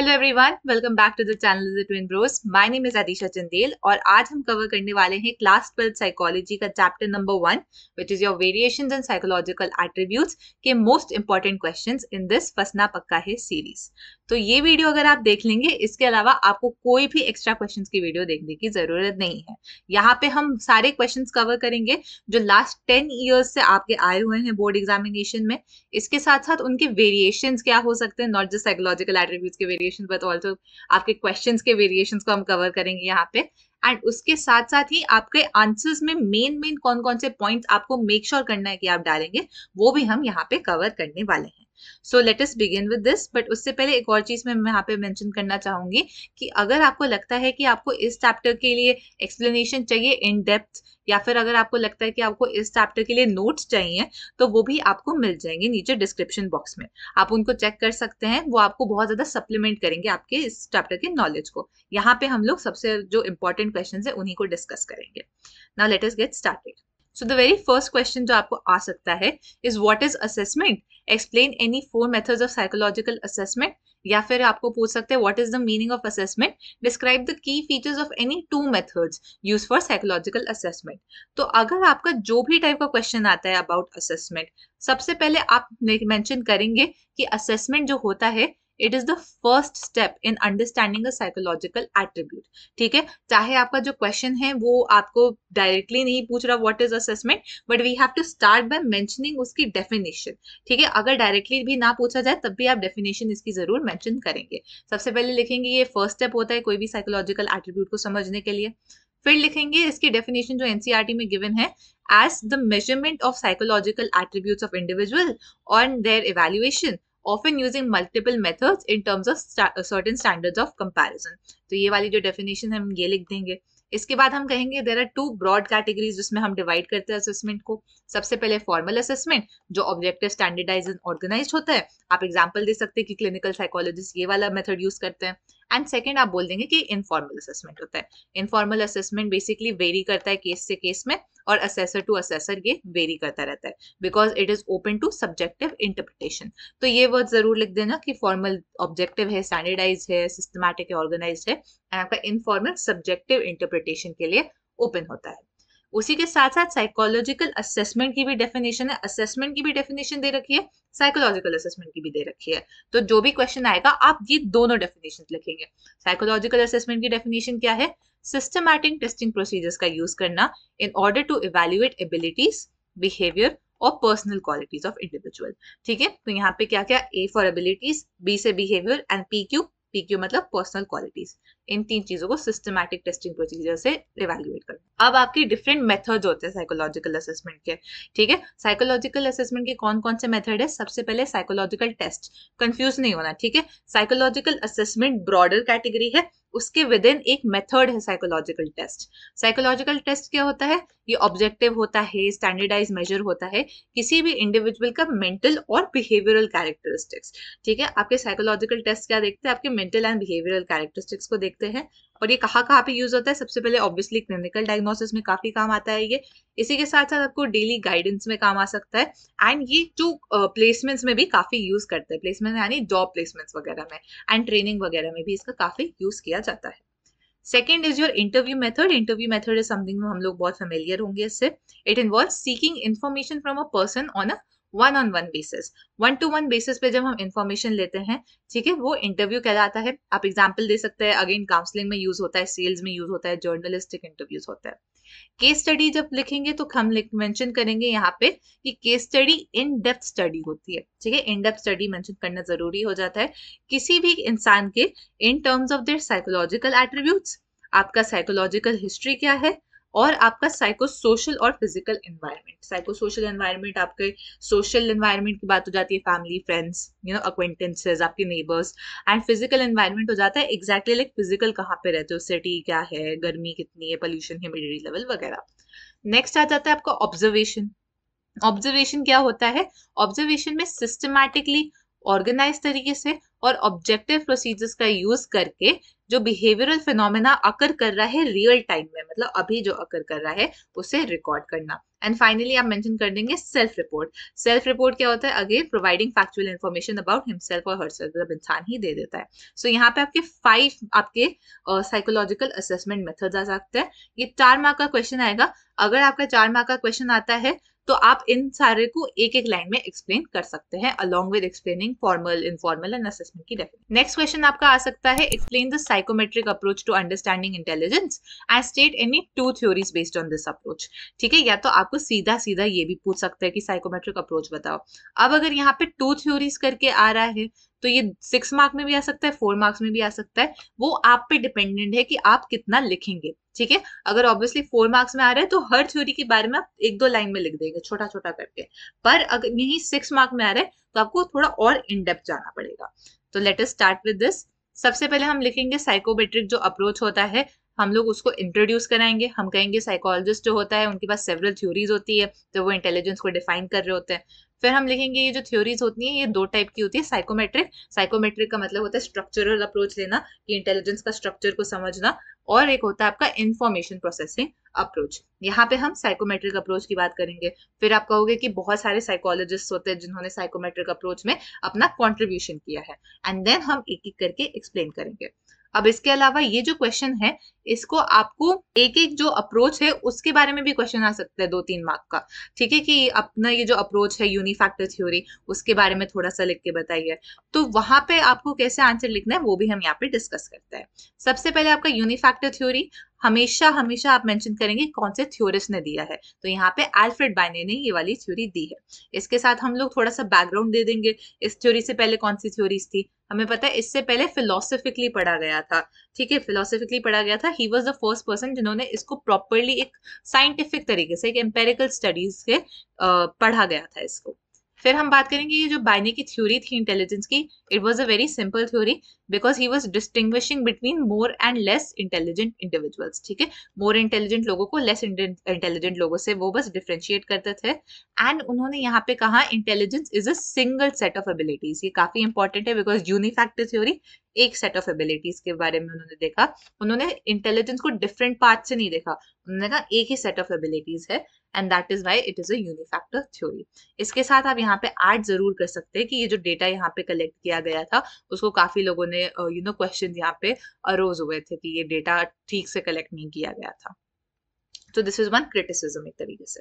Hello everyone welcome back to the channel the twin bros my name is Adisha Chandel और आज हम cover करने वाले हैं क्लास ट्वेल्थ साइकोलॉजी का chapter number one which is your variation and psychological attributes के most important question in this फसना पक्का है सीरीज तो ये वीडियो अगर आप देख लेंगे इसके अलावा आपको कोई भी एक्स्ट्रा क्वेश्चन की वीडियो देखने की जरूरत नहीं है यहाँ पे हम सारे क्वेश्चन कवर करेंगे जो लास्ट टेन ईयर्स से आपके आए हुए हैं बोर्ड एग्जामिनेशन में इसके साथ साथ उनके वेरिएशन क्या हो सकते हैं नॉट जस्ट साइकोलॉजिकल एट्रीब्यूट के वेरिएशन वेरिएशन बट ऑल्सो आपके क्वेश्चन के वेरिएशन को हम कवर करेंगे यहाँ पे एंड उसके साथ साथ ही आपके आंसर्स में मेन मेन कौन कौन से पॉइंट्स आपको मेक श्योर sure करना है कि आप डालेंगे वो भी हम यहाँ पे कवर करने वाले हैं so let us begin with this but उससे पहले एक और चीज़ मैं यहाँ पे मेंशन करना चाहूंगी कि अगर आपको लगता है कि आपको इस चैप्टर के लिए एक्सप्लेनेशन चाहिए इन डेप्थ या फिर अगर आपको लगता है कि आपको इस चैप्टर के लिए नोट्स चाहिए तो वो भी आपको मिल जाएंगे नीचे डिस्क्रिप्शन बॉक्स में आप उनको चेक कर सकते हैं वो आपको बहुत ज़्यादा सप्लीमेंट करेंगे आपके इस चैप्टर के नॉलेज को यहाँ पे हम लोग सबसे जो इंपॉर्टेंट क्वेश्चन है उन्हीं को डिस्कस करेंगे now let us get started so the very first question जो आपको आ सकता है is what is assessment explain any four method of psychological assessment या फिर आपको पूछ सकते हैं what is the meaning of assessment describe the key features of any two methods use for psychological assessment तो अगर आपका जो भी टाइप का क्वेश्चन आता है अबाउट असेसमेंट सबसे पहले आप मेंशन करेंगे कि असेसमेंट जो होता है it is the first step in understanding a psychological attribute ठीक है चाहे आपका जो क्वेश्चन है वो आपको डायरेक्टली नहीं पूछ रहा what is assessment but we have to start by mentioning उसकी डेफिनेशन ठीक है अगर डायरेक्टली भी ना पूछा जाए तब भी आप डेफिनेशन इसकी जरूर मेंशन करेंगे सबसे पहले लिखेंगे ये फर्स्ट स्टेप होता है कोई भी साइकोलॉजिकल एट्रीब्यूट को समझने के लिए फिर लिखेंगे इसकी डेफिनेशन जो एनसीईआरटी e में गिवन है as the measurement of psychological attributes of individual on their evaluation often using multiple methods in terms of certain standards of comparison तो ये वाली जो डेफिनेशन है हम ये लिख देंगे इसके बाद हम कहेंगे there are two broad categories जिसमें हम डिवाइड करते हैं असेसमेंट को सबसे पहले फॉर्मल असेसमेंट जो ऑब्जेक्टिव स्टैंडर्डाइज एंड ऑर्गेनाइज होता है आप एग्जाम्पल दे सकते हैं कि क्लिनिकल साइकोलॉजिस्ट ये वाला मेथड यूज करते हैं एंड सेकेंड आप बोल देंगे कि इनफॉर्मल असेसमेंट होता है इनफॉर्मल असेसमेंट बेसिकली वेरी करता है केस से केस में और असेसर टू असेसर ये वेरी करता रहता है because it is open to subjective interpretation तो ये वर्ड जरूर लिख देना कि फॉर्मल ऑब्जेक्टिव है स्टैंडर्डाइज है सिस्टमैटिक है ऑर्गेनाइज है एंड आपका इनफॉर्मल सब्जेक्टिव इंटरप्रिटेशन के लिए ओपन होता है उसी के साथ साथ साइकोलॉजिकल असेसमेंट की भी डेफिनेशन है असेसमेंट की भी डेफिनेशन दे रखी है साइकोलॉजिकल असेसमेंट की भी दे रखी है तो जो भी क्वेश्चन आएगा आप ये दोनों डेफिनेशन लिखेंगे साइकोलॉजिकल असेसमेंट की डेफिनेशन क्या है सिस्टमैटिक टेस्टिंग प्रोसीजर्स का यूज करना in order to evaluate abilities behaviour और पर्सनल क्वालिटीज ऑफ इंडिविजुअल ठीक है तो यहाँ पे क्या क्या ए फॉर एबिलिटीज बी से behaviour and P Q Q मतलब पर्सनल क्वालिटीज इन तीन चीजों को सिस्टमैटिक टेस्टिंग प्रोसीजर से इवेल्युएट करना अब आपके डिफरेंट मेथड होते हैं साइकोलॉजिकल असेसमेंट के ठीक है साइकोलॉजिकल असेसमेंट के कौन कौन से मेथड है सबसे पहले साइकोलॉजिकल टेस्ट कंफ्यूज नहीं होना ठीक है साइकोलॉजिकल असेसमेंट ब्रॉडर कैटेगरी है उसके विद इन एक मेथड है साइकोलॉजिकल टेस्ट साइकोलॉजिकल टेस्ट क्या होता है ये ऑब्जेक्टिव होता है स्टैंडर्डाइज मेजर होता है किसी भी इंडिविजुअल का मेंटल और बिहेवियरल कैरेक्टरिस्टिक्स ठीक है आपके साइकोलॉजिकल टेस्ट क्या देखते हैं आपके मेंटल एंड बिहेवियरल कैरेक्टरिस्टिक्स को देखते हैं और ये कहाँ कहाँ पे यूज होता है सबसे पहले ऑब्वियसली क्लिनिकल डायग्नोसिस में काफी काम आता है ये इसी के साथ साथ आपको डेली गाइडेंस में काम आ सकता है एंड ये टू प्लेसमेंट्स uh, में भी काफी यूज करते हैं प्लेसमेंट यानी जॉब प्लेसमेंट्स वगैरह में एंड ट्रेनिंग वगैरह में भी इसका काफी यूज किया जाता है second is your interview method interview method is something हम लोग बहुत फेमिलियर होंगे इससे it involve seeking information from a person on a one on one basis one to one basis पे जब हम इंफॉर्मेशन लेते हैं ठीक है वो इंटरव्यू कहलाता है आप एग्जाम्पल दे सकते हैं अगेन काउंसलिंग में यूज होता है सेल्स में यूज होता है जर्नलिस्टिक इंटरव्यूज होता है केस स्टडी जब लिखेंगे तो हम मेंशन करेंगे यहाँ पे कि case study in depth study होती है ठीक है इन डेप्थ स्टडी मेंशन करना जरूरी हो जाता है किसी भी इंसान के in terms of their psychological attributes आपका साइकोलॉजिकल हिस्ट्री क्या है और आपका साइकोसोशल और फिजिकल एनवायरनमेंट साइकोसोशल एनवायरनमेंट आपके सोशल एनवायरनमेंट की बात हो जाती है family friends you know acquaintances आपके नेबर्स एंड फिजिकल एनवायरनमेंट हो जाता है एग्जैक्टली लाइक फिजिकल कहाँ पे रहते हो सिटी क्या है गर्मी कितनी है है ह्यूमिडिटी लेवल वगैरह नेक्स्ट आ जाता है आपका ऑब्जर्वेशन ऑब्जर्वेशन क्या होता है ऑब्जर्वेशन में सिस्टमैटिकली ऑर्गेनाइज तरीके से और ऑब्जेक्टिव प्रोसीजर्स का यूज करके जो बिहेवियरल फिनोमेना अकर कर रहा है रियल टाइम में मतलब अभी जो अकर कर रहा है उसे रिकॉर्ड करना एंड फाइनली आप मेंशन कर देंगे सेल्फ रिपोर्ट सेल्फ रिपोर्ट क्या होता है again providing factual information about himself और हर मतलब इंसान ही दे देता है सो so, यहाँ पे आपके फाइव आपके साइकोलॉजिकल असेसमेंट मेथड आ सकते हैं ये चार मार्क का क्वेश्चन आएगा अगर आपका चार मार्क का क्वेश्चन आता है तो आप इन सारे को एक एक लाइन में एक्सप्लेन कर सकते हैं along with explaining formal informal and assessment की डेफिनेशन नेक्स्ट क्वेश्चन आपका आ सकता है explain the psychometric approach to understanding intelligence and state any two theories based on this approach ठीक है या तो आपको सीधा सीधा ये भी पूछ सकते हैं कि साइकोमेट्रिक अप्रोच बताओ अब अगर यहाँ पे टू थ्योरीज करके आ रहा है तो ये सिक्स मार्क्स में भी आ सकता है फोर मार्क्स में भी आ सकता है वो आप पे डिपेंडेंट है कि आप कितना लिखेंगे ठीक है अगर ऑब्वियसली फोर मार्क्स में आ रहा है तो हर थ्योरी के बारे में आप एक दो लाइन में लिख देंगे छोटा छोटा करके पर अगर यही सिक्स मार्क में आ रहा है तो आपको थोड़ा और इनडेप्थ जाना पड़ेगा तो let us start with this सबसे पहले हम लिखेंगे साइकोमेट्रिक जो अप्रोच होता है हम लोग उसको इंट्रोड्यूस कराएंगे हम कहेंगे साइकोलॉजिस्ट जो होता है उनके पास सेवरल थ्योरीज होती है तो वो इंटेलिजेंस को डिफाइन कर रहे होते हैं फिर हम लिखेंगे ये जो थ्योरीज होती हैं ये दो टाइप की होती है साइकोमेट्रिक साइकोमेट्रिक का मतलब होता है स्ट्रक्चरल अप्रोच लेना कि इंटेलिजेंस का स्ट्रक्चर को समझना और एक होता है आपका इन्फॉर्मेशन प्रोसेसिंग अप्रोच यहाँ पे हम साइकोमेट्रिक अप्रोच की बात करेंगे फिर आप कहोगे कि बहुत सारे साइकोलॉजिस्ट होते हैं जिन्होंने साइकोमेट्रिक अप्रोच में अपना कॉन्ट्रीब्यूशन किया है एंड देन हम एक एक करके एक्सप्लेन करेंगे अब इसके अलावा ये जो क्वेश्चन है इसको आपको एक एक जो अप्रोच है उसके बारे में भी क्वेश्चन आ सकता है दो तीन मार्क का ठीक है कि अपना ये जो अप्रोच है यूनिफैक्टर थ्योरी उसके बारे में थोड़ा सा लिख के बताइए तो वहां पे आपको कैसे आंसर लिखना है वो भी हम यहाँ पे डिस्कस करते हैं सबसे पहले आपका यूनिफैक्टर थ्योरी हमेशा हमेशा आप मेंशन करेंगे कौन से थ्योरिस्ट ने दिया है तो यहाँ पे एल्फ्रेड बाइने ने ये वाली थ्योरी दी है इसके साथ हम लोग थोड़ा सा बैकग्राउंड दे देंगे इस थ्योरी से पहले कौन सी थ्योरीज थी हमें पता है इससे पहले फिलोसफिकली पढ़ा गया था ठीक है फिलोसफिकली पढ़ा गया था he was the first person जिन्होंने इसको प्रॉपरली एक साइंटिफिक तरीके से एक एम्पेरिकल स्टडीज से पढ़ा गया था इसको फिर हम बात करेंगे ये जो बाइने की थ्योरी थी इंटेलिजेंस की it was a very simple theory because he was distinguishing between more and less intelligent individuals ठीक है मोर इंटेलिजेंट लोगों को लेस इंटेलिजेंट लोगों से वो बस डिफ्रेंशिएट करते थे एंड उन्होंने यहाँ पे कहा intelligence is a single set of abilities ये काफी इंपॉर्टेंट है बिकॉज यूनिफैक्ट थ्योरी एक सेट ऑफ एबिलिटीज के बारे में उन्होंने देखा उन्होंने इंटेलिजेंस को डिफरेंट पार्ट से नहीं देखा उन्होंने कहा एक ही सेट ऑफ एबिलिटीज है and that is why it is a factor theory इसके साथ आप यहाँ पे ऐड जरूर कर सकते हैं कि ये जो डेटा यहाँ पे कलेक्ट किया गया था उसको काफी लोगों ने यू नो क्वेश्चन यहाँ पे अरोज हुए थे कि ये डेटा ठीक से कलेक्ट नहीं किया गया था तो दिस इज वन क्रिटिसिज्म एक तरीके से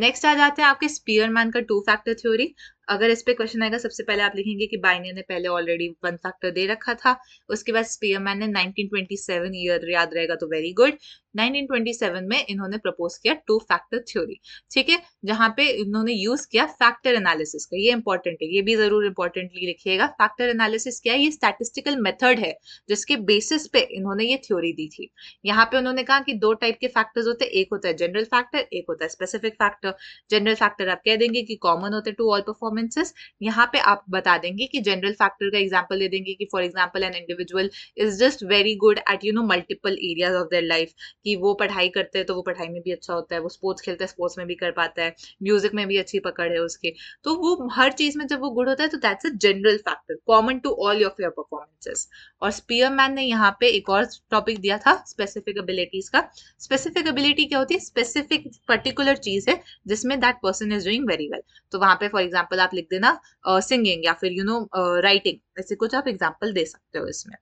नेक्स्ट आ जाते हैं आपके स्पीयरमैन का टू फैक्टर थ्योरी अगर इस पे क्वेश्चन आएगा सबसे पहले आप लिखेंगे कि बाइने ने पहले ऑलरेडी वन फैक्टर दे रखा था उसके बाद स्पीयरमैन ने 1927 ईयर याद रहेगा तो वेरी गुड 1927 में इन्होंने प्रपोज किया टू फैक्टर थ्योरी ठीक है जहां पे इन्होंने यूज किया फैक्टर एनालिसिस का ये इंपॉर्टेंट है ये भी जरूर इंपॉर्टेंटली लिखिएगा फैक्टर एनालिसिस क्या है ये स्टैटिस्टिकल मेथड है जिसके बेसिस पे इन्होंने ये थ्योरी दी थी यहाँ पे उन्होंने कहा कि दो टाइप के फैक्टर्स होते हैं एक होता है जनरल फैक्टर एक होता है स्पेसिफिक फैक्टर जनरल फैक्टर आप कह देंगे कि कॉमन होते टू ऑल परफॉर्मेंस परफॉर्मेंसेस यहाँ पे आप बता देंगे कि जनरल फैक्टर का एग्जाम्पल दे देंगे कि for example an individual is just very good at you know multiple areas of their life कि वो पढ़ाई करते हैं तो वो पढ़ाई में भी अच्छा होता है वो स्पोर्ट्स खेलता है स्पोर्ट्स में भी कर पाता है म्यूजिक में भी अच्छी पकड़ है उसके तो वो हर चीज में जब वो गुड होता है तो that's a general factor common to all of your performances और स्पीयर मैन ने यहाँ पे एक और टॉपिक दिया था स्पेसिफिक एबिलिटीज का स्पेसिफिक एबिलिटी क्या होती है स्पेसिफिक पर्टिकुलर चीज है जिसमें that person is doing very well तो वहां पे फॉर एग्जाम्पल एग्जाम्पल आप लिख देना सिंगिंग uh, या फिर यू नो राइटिंग ऐसे कुछ आप एग्जाम्पल दे सकते हो इसमें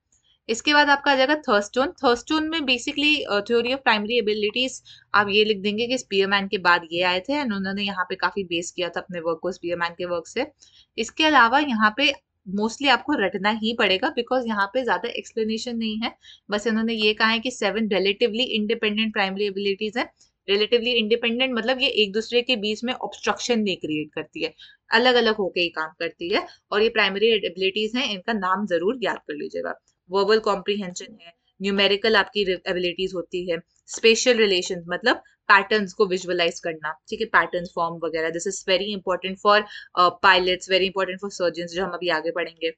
इसके बाद आपका आ जाएगा थर्स्ट जोन थर्स्ट जोन में basically theory of primary abilities आप ये लिख देंगे कि स्पीयरमैन के बाद ये आए थे एंड उन्होंने यहाँ पे काफी बेस किया था अपने वर्क को स्पीयरमैन के वर्क से इसके अलावा यहाँ पे मोस्टली आपको रटना ही पड़ेगा बिकॉज यहाँ पे ज्यादा एक्सप्लेनेशन नहीं है बस इन्होंने ये कहा है कि seven relatively independent primary abilities है रिलेटिवली इंडिपेंडेंट मतलब ये एक दूसरे के बीच में ऑब्स्ट्रक्शन नहीं क्रिएट करती है अलग अलग होके ही काम करती है और ये प्राइमरी एबिलिटीज हैं इनका नाम जरूर याद कर लीजिएगा वर्बल कॉम्प्रीहेंशन है न्यूमेरिकल आपकी एबिलिटीज होती है स्पेशल रिलेशन मतलब पैटर्न को विजुअलाइज करना ठीक है पैटर्न फॉर्म वगैरह this is very important for pilot very important for surgeon जो हम अभी आगे पढ़ेंगे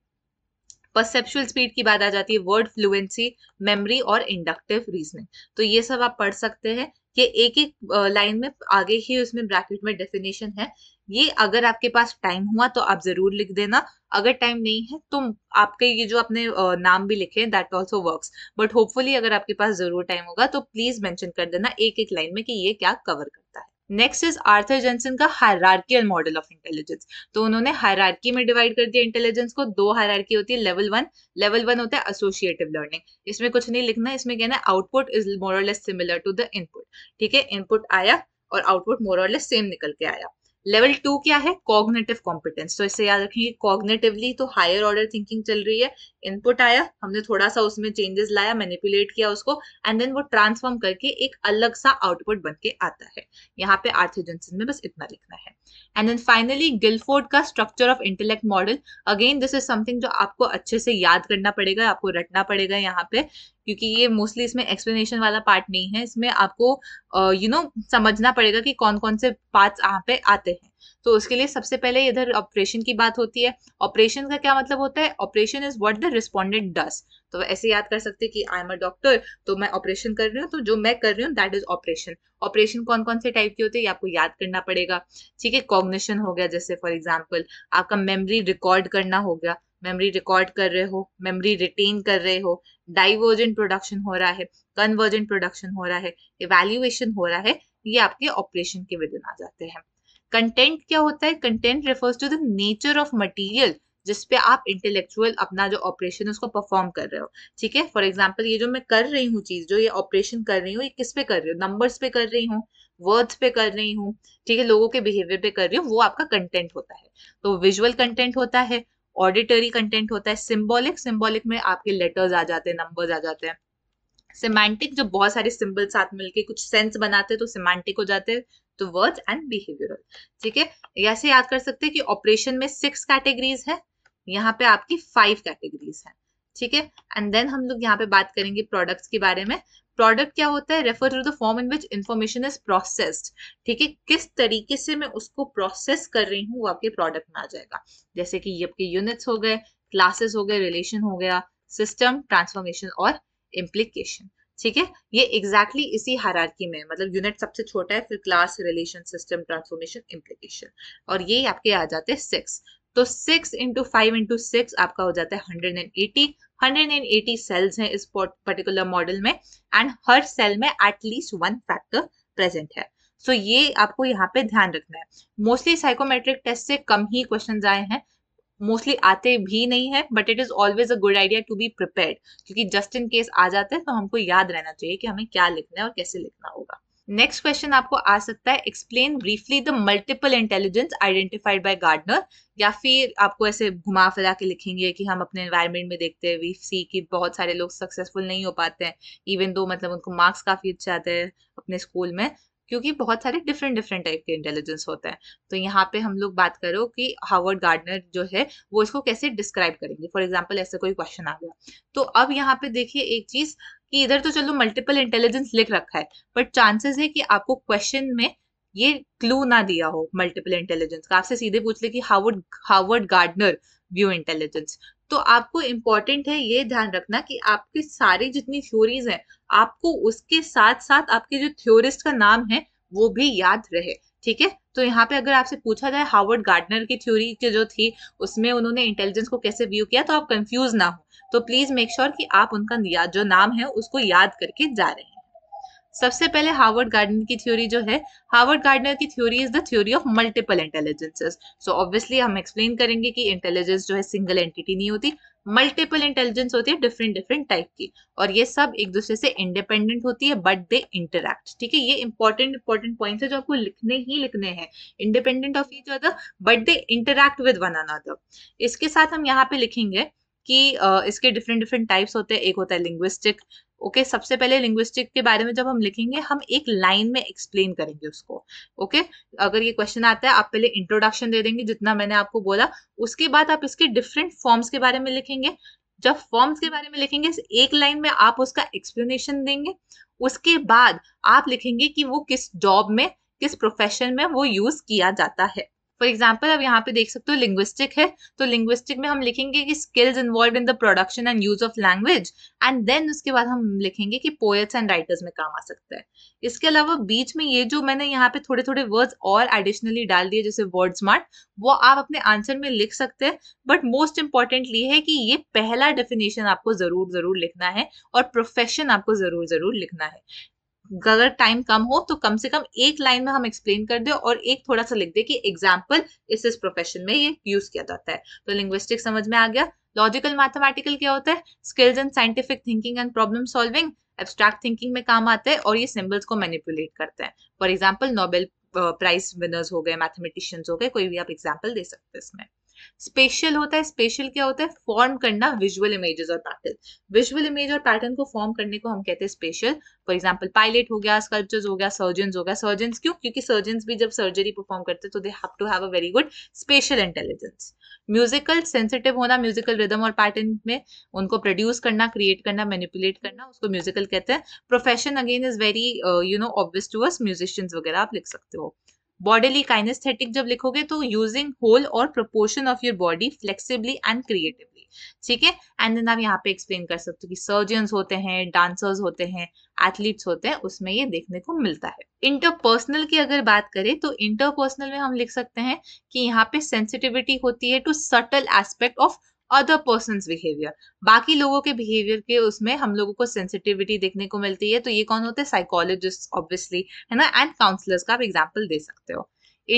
परसेप्शुअल स्पीड की बात आ जाती है वर्ड फ्लुएंसी मेमोरी और इंडक्टिव रीजनिंग तो ये सब आप पढ़ सकते हैं ये एक एक लाइन में आगे ही उसमें ब्रैकेट में डेफिनेशन है ये अगर आपके पास टाइम हुआ तो आप जरूर लिख देना अगर टाइम नहीं है तो आपके ये जो अपने नाम भी लिखे that also work but hopefully अगर आपके पास जरूर टाइम होगा तो प्लीज मैंशन कर देना एक एक लाइन में कि ये क्या कवर करता है नेक्स्ट इज आर्थर जेंसन का हायरार्कियल मॉडल ऑफ इंटेलिजेंस तो उन्होंने हायरार्की में डिवाइड कर दिया इंटेलिजेंस को दो हायरार्की होती है लेवल वन लेवल वन होता है एसोसिएटिव लर्निंग इसमें कुछ नहीं लिखना इसमें कहना है output is more less similar to the input ठीक है इनपुट आया और आउटपुट मोर लेस सेम निकल के आया लेवल टू क्या है कॉग्नेटिव कॉम्पिटेंस तो इसे याद रखेंगे कॉग्नेटिवली तो हायर ऑर्डर थिंकिंग चल रही है इनपुट आया हमने थोड़ा सा उसमें चेंजेस लाया मैनिपुलेट किया उसको एंड देन वो ट्रांसफॉर्म करके एक अलग सा आउटपुट बन के आता है यहाँ पे आर्थर जनसन में बस इतना लिखना है एंड देन फाइनली गिलफोर्ड का structure of intellect model again this is something जो आपको अच्छे से याद करना पड़ेगा आपको रटना पड़ेगा यहाँ पे क्योंकि ये मोस्टली इसमें एक्सप्लेनेशन वाला पार्ट नहीं है इसमें आपको यू नो समझना पड़ेगा कि कौन कौन से पार्ट यहाँ पे आते हैं तो उसके लिए सबसे पहले इधर ऑपरेशन की बात होती है ऑपरेशन का क्या मतलब होता है operation is what the respondent does तो ऐसे याद कर सकते हैं कि आई एम अ डॉक्टर तो मैं ऑपरेशन कर रही हूँ तो जो मैं कर रही हूँ दैट इज ऑपरेशन ऑपरेशन कौन कौन से टाइप के होते हैं ये आपको याद करना पड़ेगा ठीक है कॉग्निशन हो गया जैसे फॉर एग्जाम्पल आपका मेमरी रिकॉर्ड करना हो गया मेमरी रिकॉर्ड कर रहे हो मेमरी रिटेन कर रहे हो डाइवर्जेंट प्रोडक्शन हो रहा है कन्वर्जेंट प्रोडक्शन हो रहा है इवेल्युएशन हो रहा है ये आपके ऑपरेशन के विदिन आ जाते हैं कंटेंट क्या होता है content refers to the nature of material जिसपे आप इंटेलेक्चुअल अपना जो ऑपरेशन है उसको परफॉर्म कर रहे हो ठीक है फॉर एग्जाम्पल ये जो मैं कर रही हूँ चीज जो ये ऑपरेशन कर रही हूँ ये किस पे कर रही हूँ नंबर्स पे कर रही हूँ वर्ड्स पे कर रही हूँ ठीक है लोगों के बिहेवियर पे कर रही हूँ वो आपका कंटेंट होता है तो विजुअल कंटेंट होता है ऑडिटरी कंटेंट होता है सिम्बॉलिक सिम्बॉलिक में आपके लेटर्स आ जाते हैं नंबर्स आ जाते हैं सिमेंटिक जो बहुत सारे सिंबल साथ मिलके कुछ सेंस बनाते हैं तो सिमेंटिक हो जाते हैं तो वर्ड्स एंड बिहेवियरल ठीक है ऐसे याद कर सकते हैं कि ऑपरेशन में सिक्स कैटेगरीज है यहाँ पे आपकी फाइव कैटेगरीज है ठीक है एंड देन हम लोग यहाँ पे बात करेंगे प्रोडक्ट्स के बारे में प्रोडक्ट क्या होता है refer to the form in which information is processed ठीक है किस तरीके से मैं उसको प्रोसेस कर रही हूँ वो आपके प्रोडक्ट में आ जाएगा जैसे कि ये आपके यूनिट्स हो गए क्लासेस हो गए रिलेशन हो गया सिस्टम ट्रांसफॉर्मेशन और इम्प्लीकेशन ठीक है ये एग्जैक्टली exactly इसी हायरार्की में मतलब यूनिट सबसे छोटा है फिर class relation system transformation implication और ये आपके आ जाते हैं सिक्स तो six into five into six आपका हो जाता है hundred and eighty hundred and eighty cells हैं इस पर्टिकुलर मॉडल में एंड हर सेल में एटलीस्ट वन फैक्टर प्रेजेंट है सो so ये आपको यहाँ पे ध्यान रखना है मोस्टली साइकोमेट्रिक टेस्ट से कम ही क्वेश्चन आए हैं मोस्टली आते भी नहीं है but it is always a good idea to be prepare क्योंकि जस्ट इन केस आ जाते हैं तो हमको याद रहना चाहिए कि हमें क्या लिखना है और कैसे लिखना होगा नेक्स्ट क्वेश्चन आपको आ सकता है explain briefly the multiple intelligence identified by Gardner या फिर आपको ऐसे घुमा फिरा के लिखेंगे कि हम अपने एनवायरनमेंट में देखते हैं वी सी कि बहुत सारे लोग सक्सेसफुल नहीं हो पाते हैं इवन दो मतलब उनको मार्क्स काफ़ी अच्छे आते हैं अपने स्कूल में क्योंकि बहुत सारे डिफरेंट डिफरेंट टाइप के इंटेलिजेंस होते हैं तो यहाँ पे हम लोग बात करो कि हार्वर्ड गार्डनर जो है वो इसको कैसे डिस्क्राइब करेंगे फॉर एग्जाम्पल ऐसे कोई क्वेश्चन आ गया तो अब यहाँ पे देखिए एक चीज़ कि इधर तो चलो मल्टीपल इंटेलिजेंस लिख रखा है बट चांसेस है कि आपको क्वेश्चन में ये क्लू ना दिया हो मल्टीपल इंटेलिजेंस का आपसे सीधे पूछ ले कि Harvard Harvard Gardner view intelligence तो आपको इम्पोर्टेंट है ये ध्यान रखना कि आपकी सारी जितनी थ्योरीज हैं आपको उसके साथ साथ आपके जो थ्योरिस्ट का नाम है वो भी याद रहे ठीक है तो यहाँ पे अगर आपसे पूछा जाए हार्वर्ड गार्डनर की थ्योरी की जो थी उसमें उन्होंने इंटेलिजेंस को कैसे व्यू किया तो आप कंफ्यूज ना हो तो प्लीज मेक श्योर कि आप उनका याद जो नाम है उसको याद करके जा रहे हैं सबसे पहले हार्वर्ड गार्डनर की थ्योरी जो है हार्वर्ड गार्डनर की theory is the theory of multiple intelligences so obviously हम एक्सप्लेन करेंगे कि इंटेलिजेंस जो है सिंगल एंटिटी नहीं होती मल्टीपल इंटेलिजेंस होती है डिफरेंट डिफरेंट टाइप की और ये सब एक दूसरे से इंडिपेंडेंट होती है बट दे इंटरैक्ट ठीक है ये इंपॉर्टेंट इंपॉर्टेंट पॉइंट है जो आपको लिखने ही लिखने हैं independent of each other but they interact with one another इसके साथ हम यहाँ पे लिखेंगे कि इसके डिफरेंट डिफरेंट टाइप्स होते हैं एक होता है लिंग्विस्टिक ओके okay, सबसे पहले लिंग्विस्टिक के बारे में जब हम लिखेंगे हम एक लाइन में एक्सप्लेन करेंगे उसको ओके okay? अगर ये क्वेश्चन आता है आप पहले इंट्रोडक्शन दे देंगे जितना मैंने आपको बोला उसके बाद आप इसके डिफरेंट फॉर्म्स के बारे में लिखेंगे जब फॉर्म्स के बारे में लिखेंगे एक लाइन में आप उसका एक्सप्लेनेशन देंगे उसके बाद आप लिखेंगे कि वो किस जॉब में किस प्रोफेशन में वो यूज किया जाता है फॉर एग्जाम्पल अब यहाँ पे देख सकते हो लिंग्विस्टिक है तो लिंग्विस्टिक में हम लिखेंगे कि skills involve in the production and use of language and then उसके बाद हम लिखेंगे कि पोएट्स एंड राइटर्स में काम आ सकता है इसके अलावा बीच में ये जो मैंने यहाँ पे थोड़े थोड़े वर्ड्स और एडिशनली डाल दिए जैसे वर्ड स्मार्ट वो आप अपने आंसर में लिख सकते हैं बट मोस्ट इंपॉर्टेंटली है कि ये पहला डेफिनेशन आपको जरूर जरूर लिखना है और प्रोफेशन आपको जरूर जरूर लिखना है अगर टाइम कम हो तो कम से कम एक लाइन में हम एक्सप्लेन कर दे और एक थोड़ा सा लिख दे कि एग्जाम्पल इस इस प्रोफेशन में ये यूज किया जाता है तो लिंग्विस्टिक समझ में आ गया लॉजिकल मैथमेटिकल क्या होता है skills and scientific thinking and problem solving abstract thinking में काम आता है और ये सिंबल्स को मैनिपुलेट करते हैं for example Nobel prize winners हो गए मैथमेटिशियंस हो गए कोई भी आप एग्जाम्पल दे सकते हैं इसमें स्पेशल होता है स्पेशल क्या होता है फॉर्म करना विजुअल इमेजेस और पैटर्न विजुअल इमेज और पैटर्न को फॉर्म करने को हम कहते हैं स्पेशल फॉर एग्जाम्पल पायलट हो गया स्कल्पचर्स हो गया सर्जन हो गया सर्जन क्यों क्योंकि सर्जन भी जब सर्जरी परफॉर्म करते हैं तो they have to have a very good spatial intelligence musical sensitive होना म्यूजिकल रिदम और पैटर्न में उनको प्रोड्यूस करना क्रिएट करना मैनिपुलेट करना उसको म्यूजिकल कहते हैं profession again is very you know obvious to us musicians वगैरह आप लिख सकते हो बॉडीली काइनेस्थेटिक जब लिखोगे तो यूजिंग होल और proportion of your body flexibly and creatively ठीक है एंड देन आप यहाँ पे एक्सप्लेन कर सकते हो कि सर्जन्स होते हैं डांसर्स होते हैं एथलीट्स होते हैं उसमें ये देखने को मिलता है इंटरपर्सनल की अगर बात करें तो इंटरपर्सनल में हम लिख सकते हैं कि यहाँ पे सेंसिटिविटी होती है to subtle aspect of other person behaviour बाकी लोगों के बिहेवियर के उसमें हम लोगों को सेंसिटिविटी देखने को मिलती है तो ये कौन होते हैं साइकोलॉजिस्ट ऑब्वियसली है ना एंड काउंसलर्स का आप एग्जाम्पल दे सकते हो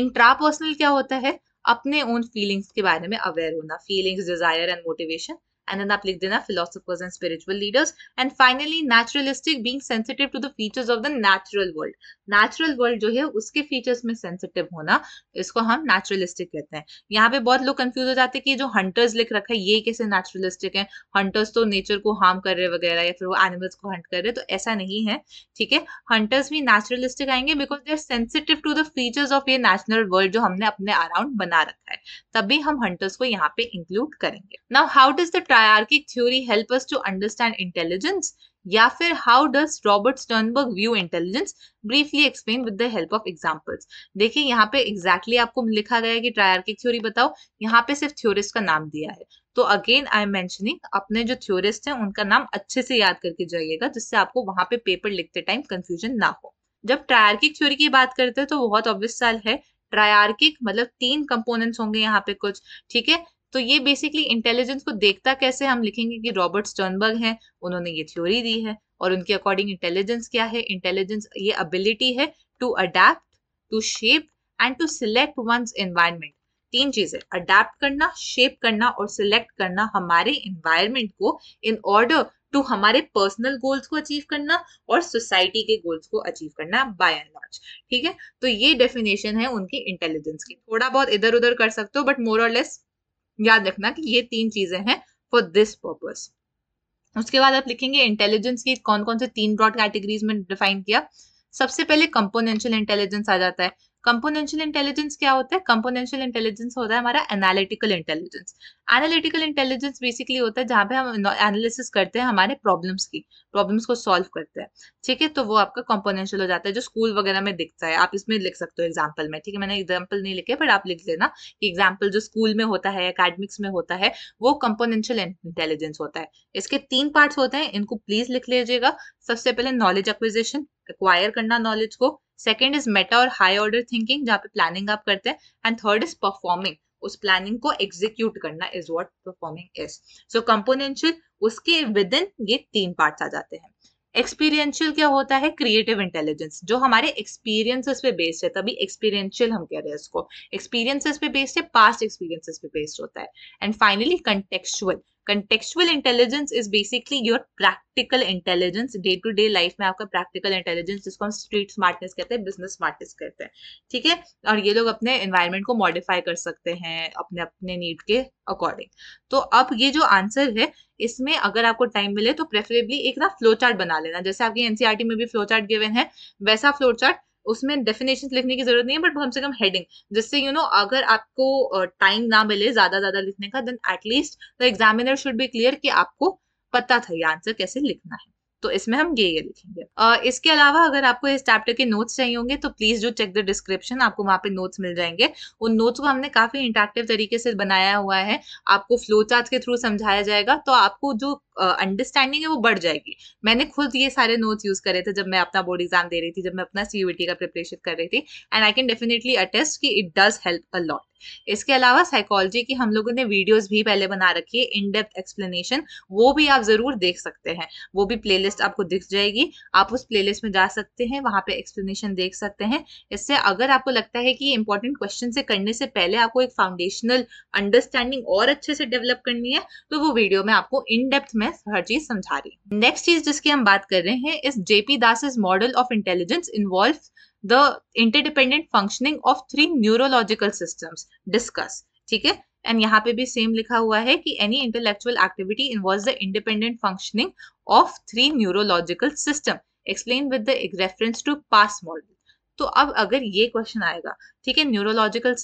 इंट्रापर्सनल क्या होता है अपने ओन फीलिंग्स के बारे में अवेयर होना feelings desire and motivation and aap likh dena philosophers and spiritual leaders. And finally, naturalistic being sensitive to the features of the natural world. Natural world jo hai uske features mein sensitive hona isko hum naturalistic kehte hain yahan pe bahut log confuse ho jate hain ki jo hunters likh rakha hai ye kaise naturalistic hai hunters to nature ko harm kar rahe वगैरह ya fir wo animals ko hunt kar rahe to aisa nahi hai theek hai hunters bhi naturalistic aayenge because they are sensitive to the features of ये natural world jo humne apne around bana rakha hai तब भी हम hunters ko yahan pe include karenge now how does the triarchic theory help us to understand intelligence या फिर how does Robert Sternberg view intelligence briefly explain with the help of examples देखिए यहाँ पे exactly exactly आपको लिखा गया है कि ट्रायर्किक थ्योरी बताओ यहाँ पे सिर्फ थ्योरिस्ट का नाम दिया है तो अगेन आई एम मैंशनिंग अपने जो थ्योरिस्ट हैं उनका नाम अच्छे से याद करके जाइएगा जिससे आपको वहां पे पेपर लिखते टाइम कंफ्यूजन ना हो जब ट्रायर्किक थ्योरी की बात करते हैं तो बहुत ऑब्वियस साल है ट्रायर्किक मतलब तीन कंपोनेंट्स होंगे यहाँ पे कुछ ठीक है तो ये बेसिकली इंटेलिजेंस को देखता कैसे हम लिखेंगे कि रॉबर्ट स्टर्नबर्ग हैं उन्होंने ये थ्योरी दी है और उनके अकॉर्डिंग इंटेलिजेंस क्या है इंटेलिजेंस ये अबिलिटी है to adapt to shape and to select one's environment तीन चीजें अडेप्ट करना शेप करना और सिलेक्ट करना हमारे इन्वायरमेंट को इन ऑर्डर टू हमारे पर्सनल गोल्स को अचीव करना और सोसाइटी के गोल्स को अचीव करना बाय एंड लार्ज ठीक है तो ये डेफिनेशन है उनकी इंटेलिजेंस की थोड़ा बहुत इधर उधर कर सकते हो बट मोर और लेस याद रखना कि ये तीन चीजें हैं फॉर दिस पर्पज उसके बाद आप लिखेंगे इंटेलिजेंस की कौन कौन से तीन ब्रॉड कैटेगरीज में डिफाइन किया सबसे पहले कंपोनेंशियल इंटेलिजेंस आ जाता है कंपोनेंशियल इंटेलिजेंस क्या होता है कंपोनेंशियल इंटेलिजेंस होता है हमारा analytical intelligence analytical intelligence basically होता है जहां पे हम एनालिसिस करते हैं हमारे प्रॉब्लम्स की प्रॉब्लम्स को सॉल्व करते हैं ठीक है तो वो आपका कंपोनेंशियल हो जाता है जो स्कूल वगैरह में दिखता है आप इसमें लिख सकते हो एग्जाम्पल में ठीक है मैंने एग्जाम्पल नहीं लिखे बट आप लिख लेना कि एग्जाम्पल जो स्कूल में होता है अकेडमिक्स में होता है वो कंपोनेंशियल इंटेलिजेंस होता है इसके तीन पार्ट होते हैं इनको प्लीज लिख लीजिएगा सबसे पहले नॉलेज एक्विजेशन एक्वायर करना नॉलेज को सेकेंड इज मेटा और हाई ऑर्डर थिंकिंग जहाँ पे प्लानिंग आप करते हैं एंड थर्ड इज परफॉर्मिंग उस प्लानिंग को एग्जीक्यूट करना is what performing is so componential उसके विद इन ये तीन पार्ट आ जाते हैं एक्सपीरियंशियल क्या होता है क्रिएटिव इंटेलिजेंस जो हमारे एक्सपीरियंसेस पे बेस्ड है तभी एक्सपीरियंशियल हम कह रहे हैं इसको एक्सपीरियंसेस पे बेस्ड है पास्ट एक्सपीरियंसेस पे बेस्ड होता है and finally contextual contextual intelligence is basically your practical intelligence day to day life में आपका प्रैक्टिकल इंटेलिजेंस जिसको हम स्ट्रीट स्मार्टनेस कहते हैं बिजनेस स्मार्टनेस कहते हैं ठीक है और ये लोग अपने एनवायरमेंट को मॉडिफाई कर सकते हैं अपने अपने नीड के अकॉर्डिंग तो अब ये जो आंसर है इसमें अगर आपको टाइम मिले तो प्रेफरेबली एक ना फ्लो चार्ट बना लेना जैसे आपकी एनसीआरटी e में भी फ्लो चार्ट गिवेन है वैसा फ्लो चार्ट उसमें डेफिनेशन लिखने की जरूरत नहीं है बट कम से कम हेडिंग जिससे यू नो अगर आपको टाइम ना मिले ज्यादा ज्यादा लिखने का then at least the examiner should be clear कि आपको पता था ये आंसर कैसे लिखना है तो इसमें हम ये ये लिखेंगे uh, इसके अलावा अगर आपको इस चैप्टर के नोट्स चाहिए होंगे तो प्लीज जो चेक द डिस्क्रिप्शन आपको वहाँ पे नोट्स मिल जाएंगे उन नोट्स को हमने काफी इंटरेक्टिव तरीके से बनाया हुआ है आपको फ्लो चार्ट के थ्रू समझाया जाएगा तो आपको जो अंडरस्टैंडिंग uh, है वो बढ़ जाएगी मैंने खुद ये सारे नोट्स यूज करे थे जब मैं अपना बोर्ड एग्जाम दे रही थी जब मैं अपना सीयूटी का प्रिपरेशन कर रही थी and I can definitely attest कि it does help a lot इसके अलावा साइकोलॉजी की हम लोगों ने वीडियोस भी पहले बना रखी है इन डेप्थ एक्सप्लेनेशन वो भी आप जरूर देख सकते हैं वो भी प्लेलिस्ट आपको दिख जाएगी आप उस प्लेलिस्ट में जा सकते हैं वहां पे एक्सप्लेनेशन देख सकते हैं इससे अगर आपको लगता है कि इंपॉर्टेंट क्वेश्चन से करने से पहले आपको एक फाउंडेशनल अंडरस्टैंडिंग और अच्छे से डेवलप करनी है तो वो वीडियो में आपको इन डेप्थ में हर चीज समझा रही नेक्स्ट चीज जिसकी हम बात कर रहे हैं इस JP Das model of intelligence involve the interdependent functioning of three neurological systems discuss ठीक है एंड यहाँ पे भी सेम लिखा हुआ है कि any intellectual activity involve the independent functioning of three neurological system explain with the reference to PASS model तो अब अगर ये क्वेश्चन आएगा ठीक है न्यूरोलॉजिकल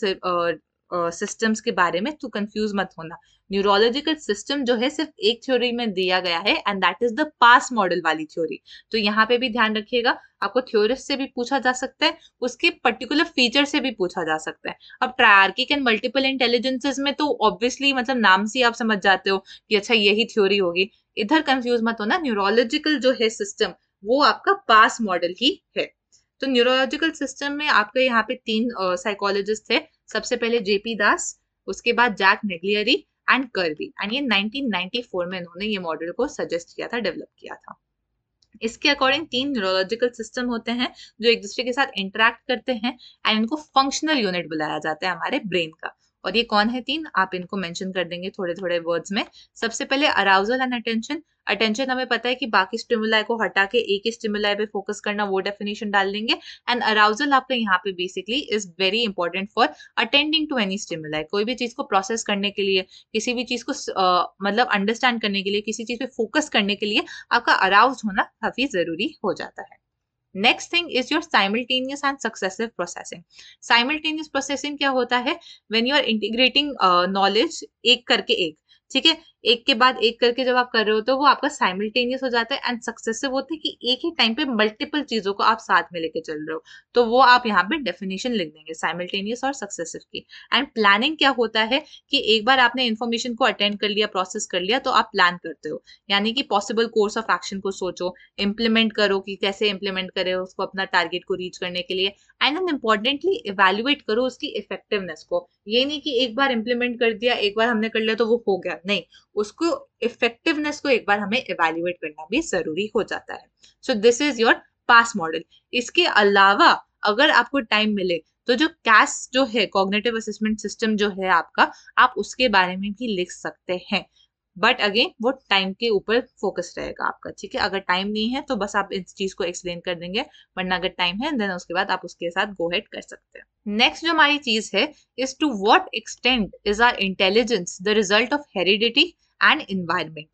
सिस्टम्स uh, के बारे में तू कंफ्यूज मत होना न्यूरोलॉजिकल सिस्टम जो है सिर्फ एक थ्योरी में दिया गया है and that is the PASS model वाली थ्योरी तो यहाँ पे भी ध्यान रखिएगा आपको थ्योरिस्ट से भी पूछा जा सकता है उसके पर्टिकुलर फीचर से भी पूछा जा सकता है अब ट्रायर्किक एंड मल्टीपल इंटेलिजेंसेज में तो ऑब्वियसली मतलब नाम से आप समझ जाते हो कि अच्छा यही थ्योरी होगी इधर कंफ्यूज मत होना न्यूरोलॉजिकल जो है सिस्टम वो आपका पास मॉडल ही है तो न्यूरोलॉजिकल सिस्टम में आपके यहाँ पे तीन साइकोलॉजिस्ट uh, थे सबसे पहले जेपी दास उसके बाद Jack Naglieri and Kirby and ये 1994 में इन्होंने ये मॉडल को सजेस्ट किया था डेवलप किया था इसके अकॉर्डिंग तीन न्यूरोलॉजिकल सिस्टम होते हैं जो एक दूसरे के साथ इंटरेक्ट करते हैं एंड इनको फंक्शनल यूनिट बुलाया जाता है हमारे ब्रेन का और ये कौन है तीन आप इनको मेंशन कर देंगे थोड़े थोड़े वर्ड्स में सबसे पहले अराउजल एंड अटेंशन अटेंशन हमें पता है कि बाकी स्टिमुलाय को हटा के एक ही स्टिमुलाय पे फोकस करना वो डेफिनेशन डाल देंगे एंड अराउजल आपका यहाँ पे basically is very important for attending to any stimuli कोई भी चीज को प्रोसेस करने के लिए किसी भी चीज को uh, मतलब अंडरस्टैंड करने के लिए किसी चीज पे फोकस करने के लिए आपका अराउज होना काफी जरूरी हो जाता है next thing is your simultaneous and successive processing simultaneous processing क्या होता है when you are integrating knowledge एक करके एक ठीक है एक के बाद एक करके जब आप कर रहे होते हो वो आपका साइमल्टेनियस हो जाता है एंड सक्सेसिव होते हैं कि एक ही टाइम पे मल्टीपल चीजों को आप साथ में लेके चल रहे हो तो वो आप यहाँ पे डेफिनेशन लिख देंगे साइमल्टेनियस और सक्सेसिव की एंड प्लानिंग क्या होता है कि एक बार आपने इन्फॉर्मेशन को अटेंड कर लिया प्रोसेस कर लिया तो आप प्लान करते हो यानी कि पॉसिबल कोर्स ऑफ एक्शन को सोचो इम्प्लीमेंट करो कि कैसे इम्प्लीमेंट करे उसको अपना टारगेट को रीच करने के लिए एंड एंड इम्पॉर्टेंटली इवेल्युएट करो उसकी इफेक्टिवनेस को ये नहीं कि एक बार इम्प्लीमेंट कर दिया एक बार हमने कर लिया तो वो हो गया नहीं उसको इफेक्टिवनेस को एक बार हमें इवेल्युएट करना भी जरूरी हो जाता है so this is your PASS model इसके अलावा अगर आपको टाइम मिले तो जो कैस जो है कॉग्नेटिव असेसमेंट सिस्टम जो है आपका आप उसके बारे में भी लिख सकते हैं बट अगेन वो टाइम के ऊपर फोकस रहेगा आपका ठीक है अगर टाइम नहीं है तो बस आप इस चीज को एक्सप्लेन कर देंगे वरना अगर टाइम है देन उसके बाद आप उसके साथ गो हेड कर सकते हैं नेक्स्ट जो हमारी चीज है is to what extent is are intelligence the result of heredity and environment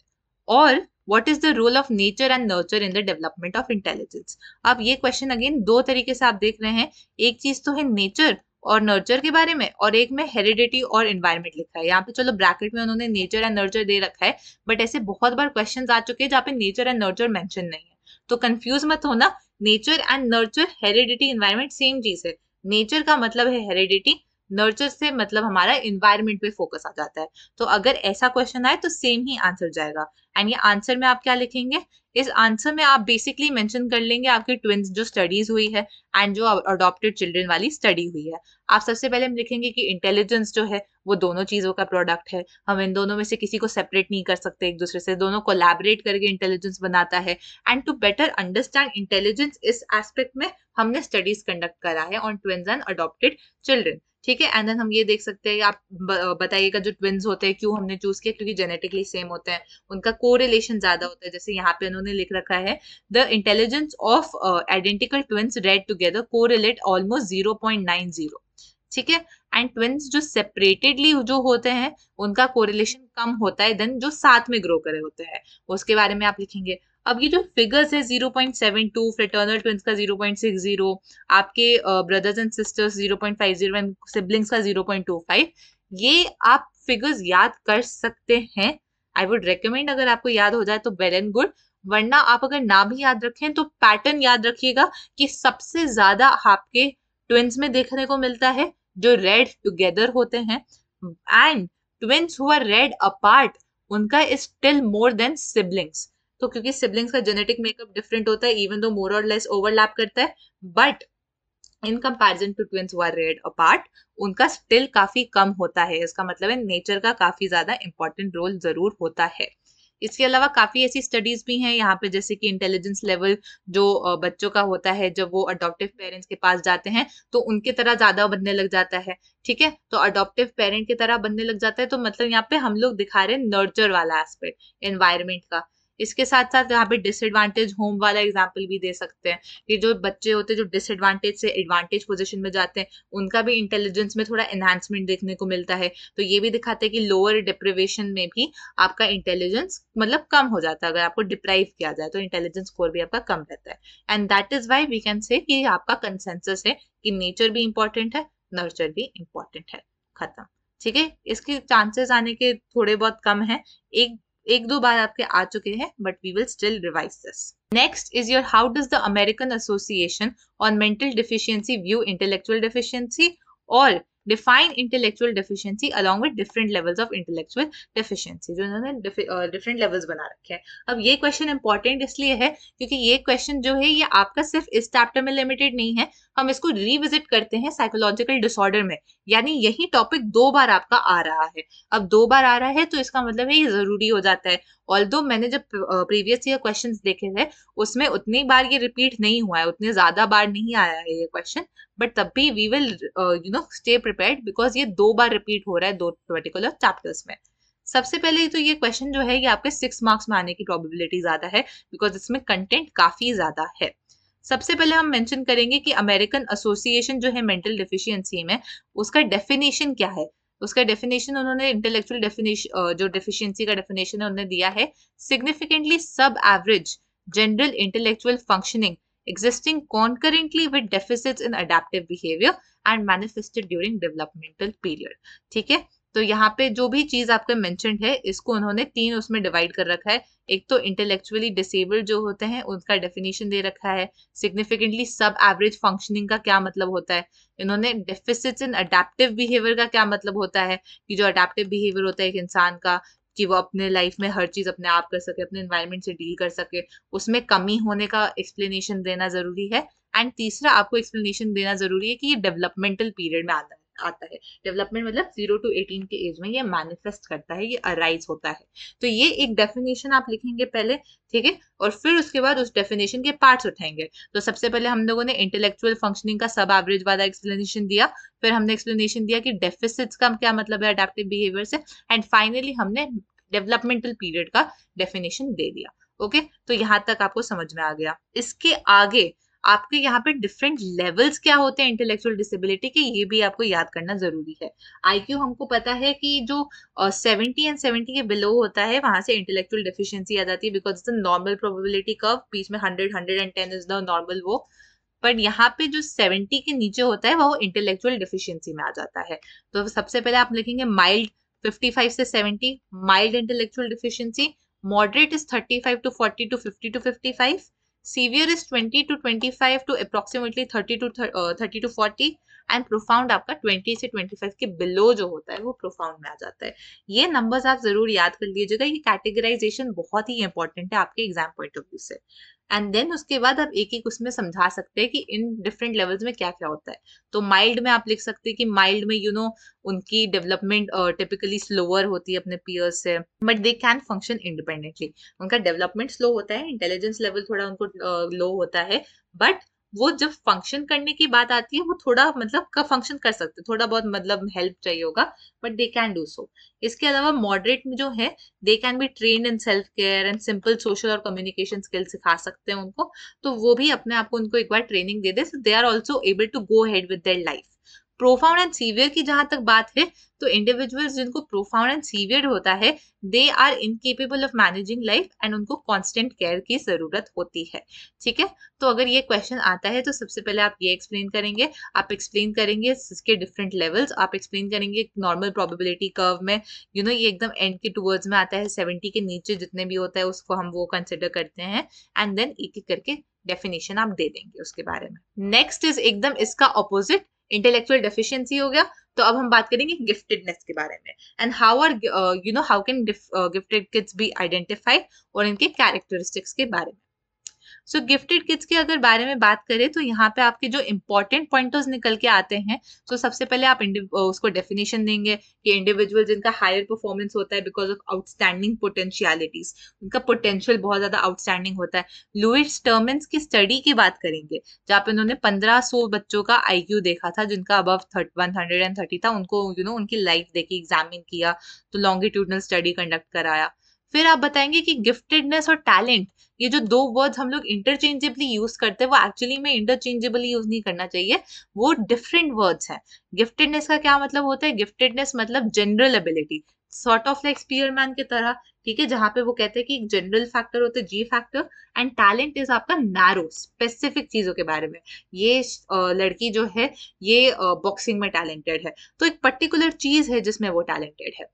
और what is the role of nature and nurture in the development of intelligence अब ये क्वेश्चन अगेन दो तरीके से आप देख रहे हैं एक चीज तो है नेचर और नर्चर के बारे में और एक में हेरिडिटी और इन्वायरमेंट लिखा है यहाँ पे चलो ब्रैकेट में उन्होंने नेचर एंड नर्चर दे रखा है बट ऐसे बहुत बार क्वेश्चन आ चुके हैं जहाँ पे नेचर एंड नर्चर मेंशन नहीं है तो कंफ्यूज मत होना nature and nurture heredity environment same चीज है नेचर का मतलब है हेरिडिटी नर्चर से मतलब हमारा इन्वायरमेंट पे फोकस आ जाता है तो अगर ऐसा क्वेश्चन आए तो सेम ही आंसर जाएगा एंड ये आंसर में आप क्या लिखेंगे इस आंसर में आप बेसिकली मेंशन कर लेंगे आपकी ट्विंस जो स्टडीज हुई है एंड जो अडॉप्टेड चिल्ड्रन वाली स्टडी हुई है आप सबसे पहले हम लिखेंगे कि इंटेलिजेंस जो है वो दोनों चीज़ों का प्रोडक्ट है हम इन दोनों में से किसी को सेपरेट नहीं कर सकते एक दूसरे से दोनों कोलैबोरेट करके इंटेलिजेंस बनाता है and to better understand intelligence इस एस्पेक्ट में हमने स्टडीज कंडक्ट करा है on twins and adopted children ठीक है एंड देन हम ये देख सकते हैं आप बताइएगा जो ट्विन्स होते हैं क्यों हमने चूज किया क्योंकि जेनेटिकली सेम होते हैं उनका रिलेशन ज्यादा होता है जैसे यहाँ पे उन्होंने लिख रखा है the intelligence of identical twins reared correlate almost zero point nine zero ठीक है एंड ट्विंस जो सेपरेटेडली जो होते हैं उनका कोरिलेशन कम होता है देन जो साथ में ग्रो करे होते हैं उसके बारे में आप लिखेंगे अब ये जो फिगर्स है 0.72 फ्रेटर्नल ट्विंस का 0.60 आपके brothers and sisters 0.50 and siblings का 0.25 ये आप फिगर्स याद कर सकते हैं आई वुड रिकमेंड अगर आपको याद हो जाए तो वेल एंड गुड वरना आप अगर ना भी याद रखें तो पैटर्न याद रखिएगा कि सबसे ज्यादा आपके ट्विंस में देखने को मिलता है जो रेड टुगेदर होते हैं एंड ट्विंस हुआ रेड अपार्ट उनका is still more than siblings तो क्योंकि सिबलिंग्स का जेनेटिक मेकअप डिफरेंट होता है इवन दो मोर और लेस ओवरलैप करता है but in comparison to twins were reared apart उनका स्टिल काफी कम होता है इसका मतलब है नेचर का काफी ज्यादा इंपॉर्टेंट रोल जरूर होता है इसके अलावा काफ़ी ऐसी स्टडीज़ भी हैं यहाँ पे जैसे कि इंटेलिजेंस लेवल जो बच्चों का होता है जब वो अडॉप्टिव पेरेंट्स के पास जाते हैं तो उनके तरह ज़्यादा बनने लग जाता है ठीक है तो अडॉप्टिव पेरेंट की तरह बनने लग जाता है तो मतलब यहाँ पे हम लोग दिखा रहे हैं नर्चर वाला एस्पेक्ट एनवायरमेंट का इसके साथ साथ यहाँ पे डिसएडवांटेज होम वाला एग्जाम्पल भी दे सकते हैं कि जो बच्चे होते हैं जो डिसएडवांटेज से एडवांटेज पोजिशन में जाते हैं उनका भी इंटेलिजेंस में थोड़ा एनहांसमेंट देखने को मिलता है तो ये भी दिखाते हैं कि लोअर डिप्रिवेशन में भी आपका इंटेलिजेंस मतलब कम हो जाता है अगर आपको डिप्राइव किया जाए तो इंटेलिजेंस स्कोर भी आपका कम रहता है and that is why we can say कि आपका कंसेंसस है कि नेचर भी इंपॉर्टेंट है नर्चर भी इंपॉर्टेंट है खत्म ठीक है इसके चांसेस आने के थोड़े बहुत कम है एक एक दो बार आपके आ चुके हैं but we will still revise this next is your how does the American association on mental deficiency view intellectual deficiency और define intellectual deficiency along with different levels of intellectual deficiency जो इन्होंने डिफरेंट लेवल्स बना रखे हैं अब ये question important इसलिए है क्योंकि ये क्वेश्चन जो है ये आपका सिर्फ इस चैप्टर में लिमिटेड नहीं है हम इसको रिविजिट करते हैं साइकोलॉजिकल डिसऑर्डर में यानी यही टॉपिक दो बार आपका आ रहा है अब दो बार आ रहा है तो इसका मतलब है ये जरूरी हो जाता है ऑल मैंने जब प्रीवियस ईयर क्वेश्चन देखे थे उसमें उतनी बार ये रिपीट नहीं हुआ है उतने ज्यादा बार नहीं आया है ये क्वेश्चन बट तब भी we will you know stay prepared because ये दो बार रिपीट हो रहा है दो पर्टिकुलर चैप्टर्स में सबसे पहले तो ये क्वेश्चन जो है ये आपके सिक्स मार्क्स में आने की प्रोबेबिलिटी ज्यादा है बिकॉज इसमें कंटेंट काफी ज्यादा है सबसे पहले हम मेंशन करेंगे कि अमेरिकन एसोसिएशन जो है मेंटल डिफिशियंसी में उसका डेफिनेशन क्या है उसका डेफिनेशन उन्होंने इंटेलेक्चुअल डेफिनेशन uh, जो डेफिशिएंसी का डेफिनेशन है उन्होंने दिया है significantly sub average general intellectual functioning existing concurrently with deficits in adaptive behavior and manifested during developmental period ठीक है तो यहाँ पे जो भी चीज आपका मैंशन है इसको उन्होंने तीन उसमें डिवाइड कर रखा है एक तो इंटेलेक्चुअली डिसेबल्ड जो होते हैं उनका डेफिनेशन दे रखा है सिग्निफिकेंटली सब एवरेज फंक्शनिंग का क्या मतलब होता है इन्होंने डेफिसिट्स इन अडेप्टिव बिहेवियर का क्या मतलब होता है कि जो अडेप्टिव बिहेवियर होता है एक इंसान का कि वो अपने लाइफ में हर चीज़ अपने आप कर सके अपने इन्वायरमेंट से डील कर सके उसमें कमी होने का एक्सप्लेनेशन देना ज़रूरी है एंड तीसरा आपको एक्सप्लेनेशन देना ज़रूरी है कि ये डेवलपमेंटल पीरियड में आता है आता है डेवलपमेंट मतलब जीरो टू एटीन के एज में ये मैनिफेस्ट करता है ये अराइज होता है तो ये एक डेफिनेशन आप लिखेंगे पहले ठीक है और फिर उसके बाद उस डेफिनेशन के पार्ट्स उठाएंगे तो सबसे पहले हम लोगों ने इंटेलेक्चुअल फंक्शनिंग का सब एवरेज वाला एक्सप्लेनेशन दिया फिर हमने एक्सप्लेनेशन दिया कि डेफिसिट्स का क्या मतलब है अडेप्टिव बिहेवियर से एंड फाइनली हमने डेवलपमेंटल पीरियड का डेफिनेशन दे दिया ओके okay? तो यहाँ तक आपको समझ में आ गया इसके आगे आपके यहाँ पे डिफरेंट लेवल्स क्या होते हैं इंटेलेक्चुअल डिसेबिलिटी के ये भी आपको याद करना जरूरी है आईक्यू हमको पता है कि जो सेवेंटी एंड सेवेंटी के बिलो होता है वहां से इंटेलेक्चुअल डिफिशियंसी आ जाती है because it's normal probability curve बीच में hundred hundred and ten is the normal वो बट यहाँ पे जो सेवेंटी के नीचे होता है वो इंटेलेक्चुअल डिफिशियंसी में आ जाता है तो सबसे पहले आप लिखेंगे माइल्ड 55 से 70 mild intellectual deficiency moderate is 35 to forty to fifty to 55 Severe is 20 to 25 to approximately 30 to uh, 30 to 40. And profound आपका 20 से 25 के बिलो जो होता है वो प्रोफाउंड में आ जाता है ये नंबर्स आप जरूर याद कर लीजिएगा ये कैटेगराइजेशन बहुत ही इंपॉर्टेंट है आपके एग्जाम पॉइंट ऑफ व्यू से एंड देन उसके बाद आप एक एक उसमें समझा सकते हैं कि इन डिफरेंट लेवल्स में क्या क्या होता है तो माइल्ड में आप लिख सकते हैं कि माइल्ड में यू you नो know, उनकी डेवलपमेंट टिपिकली स्लोअर होती है अपने पीयर्स से but they can function independently उनका डेवलपमेंट स्लो होता है इंटेलिजेंस लेवल थोड़ा उनको लो uh, होता है बट वो जब फंक्शन करने की बात आती है वो थोड़ा मतलब का फंक्शन कर सकते हैं थोड़ा बहुत मतलब हेल्प चाहिए होगा but they can do so इसके अलावा मॉडरेट में जो है they can be train in self care and simple social और कम्युनिकेशन स्किल सिखा सकते हैं उनको तो वो भी अपने आप को उनको एक बार ट्रेनिंग दे दे so they are also able to go ahead with their life profound and severe की जहां तक बात है तो इंडिविजुअल जिनको प्रोफाउंड एंड सीवियर होता है they are incapable of managing life and उनको कॉन्स्टेंट केयर की जरूरत होती है ठीक है तो अगर ये क्वेश्चन आता है तो सबसे पहले आप ये एक्सप्लेन करेंगे आप एक्सप्लेन करेंगे इसके डिफरेंट लेवल्स आप एक्सप्लेन करेंगे नॉर्मल प्रोबेबिलिटी कर्व में यू you नो know, ये एकदम एंड के टूवर्ड्स में आता है सेवेंटी के नीचे जितने भी होता है उसको हम वो कंसिडर करते हैं एंड देन एक एक करके डेफिनेशन आप दे देंगे उसके बारे में नेक्स्ट इज एकदम इसका ऑपोजिट इंटेलेक्चुअल डेफिशिएंसी हो गया तो अब हम बात करेंगे गिफ्टेडनेस के बारे में and how are you know how can gifted kids be identified और इनके कैरेक्टरिस्टिक्स के बारे में सो गिफ्टेड किड्स के अगर बारे में बात करें तो यहाँ पे आपके जो इंपॉर्टेंट पॉइंट निकल के आते हैं तो so सबसे पहले आप उसको डेफिनेशन देंगे कि इंडिविजुअल जिनका हायर परफॉर्मेंस होता है बिकॉज ऑफ आउटस्टैंडिंग पोटेंशियलिटीज उनका पोटेंशियल बहुत ज्यादा आउटस्टैंडिंग होता है लुइस टर्मेंस की स्टडी की बात करेंगे जहाँ पे उन्होंने पंद्रह बच्चों का आई देखा था जिनका अब वन हंड्रेड एंड थर्टी था उनको यू you नो know, उनकी लाइफ देखी एग्जामिन किया तो लॉन्गिट्यूडनल स्टडी कंडक्ट कराया फिर आप बताएंगे कि गिफ्टेडनेस और टैलेंट ये जो दो वर्ड्स हम लोग इंटरचेंजेबली यूज करते हैं वो एक्चुअली में इंटरचेंजेबली यूज नहीं करना चाहिए वो डिफरेंट वर्ड्स हैं गिफ्टेडनेस का क्या मतलब होता है गिफ्टेडनेस मतलब general ability sort of like Spearman की तरह ठीक है जहां पे वो कहते हैं कि जनरल फैक्टर होते हैं g factor and talent is आपका नैरो स्पेसिफिक चीजों के बारे में ये लड़की जो है ये बॉक्सिंग में टैलेंटेड है तो एक पर्टिकुलर चीज है जिसमें वो टैलेंटेड है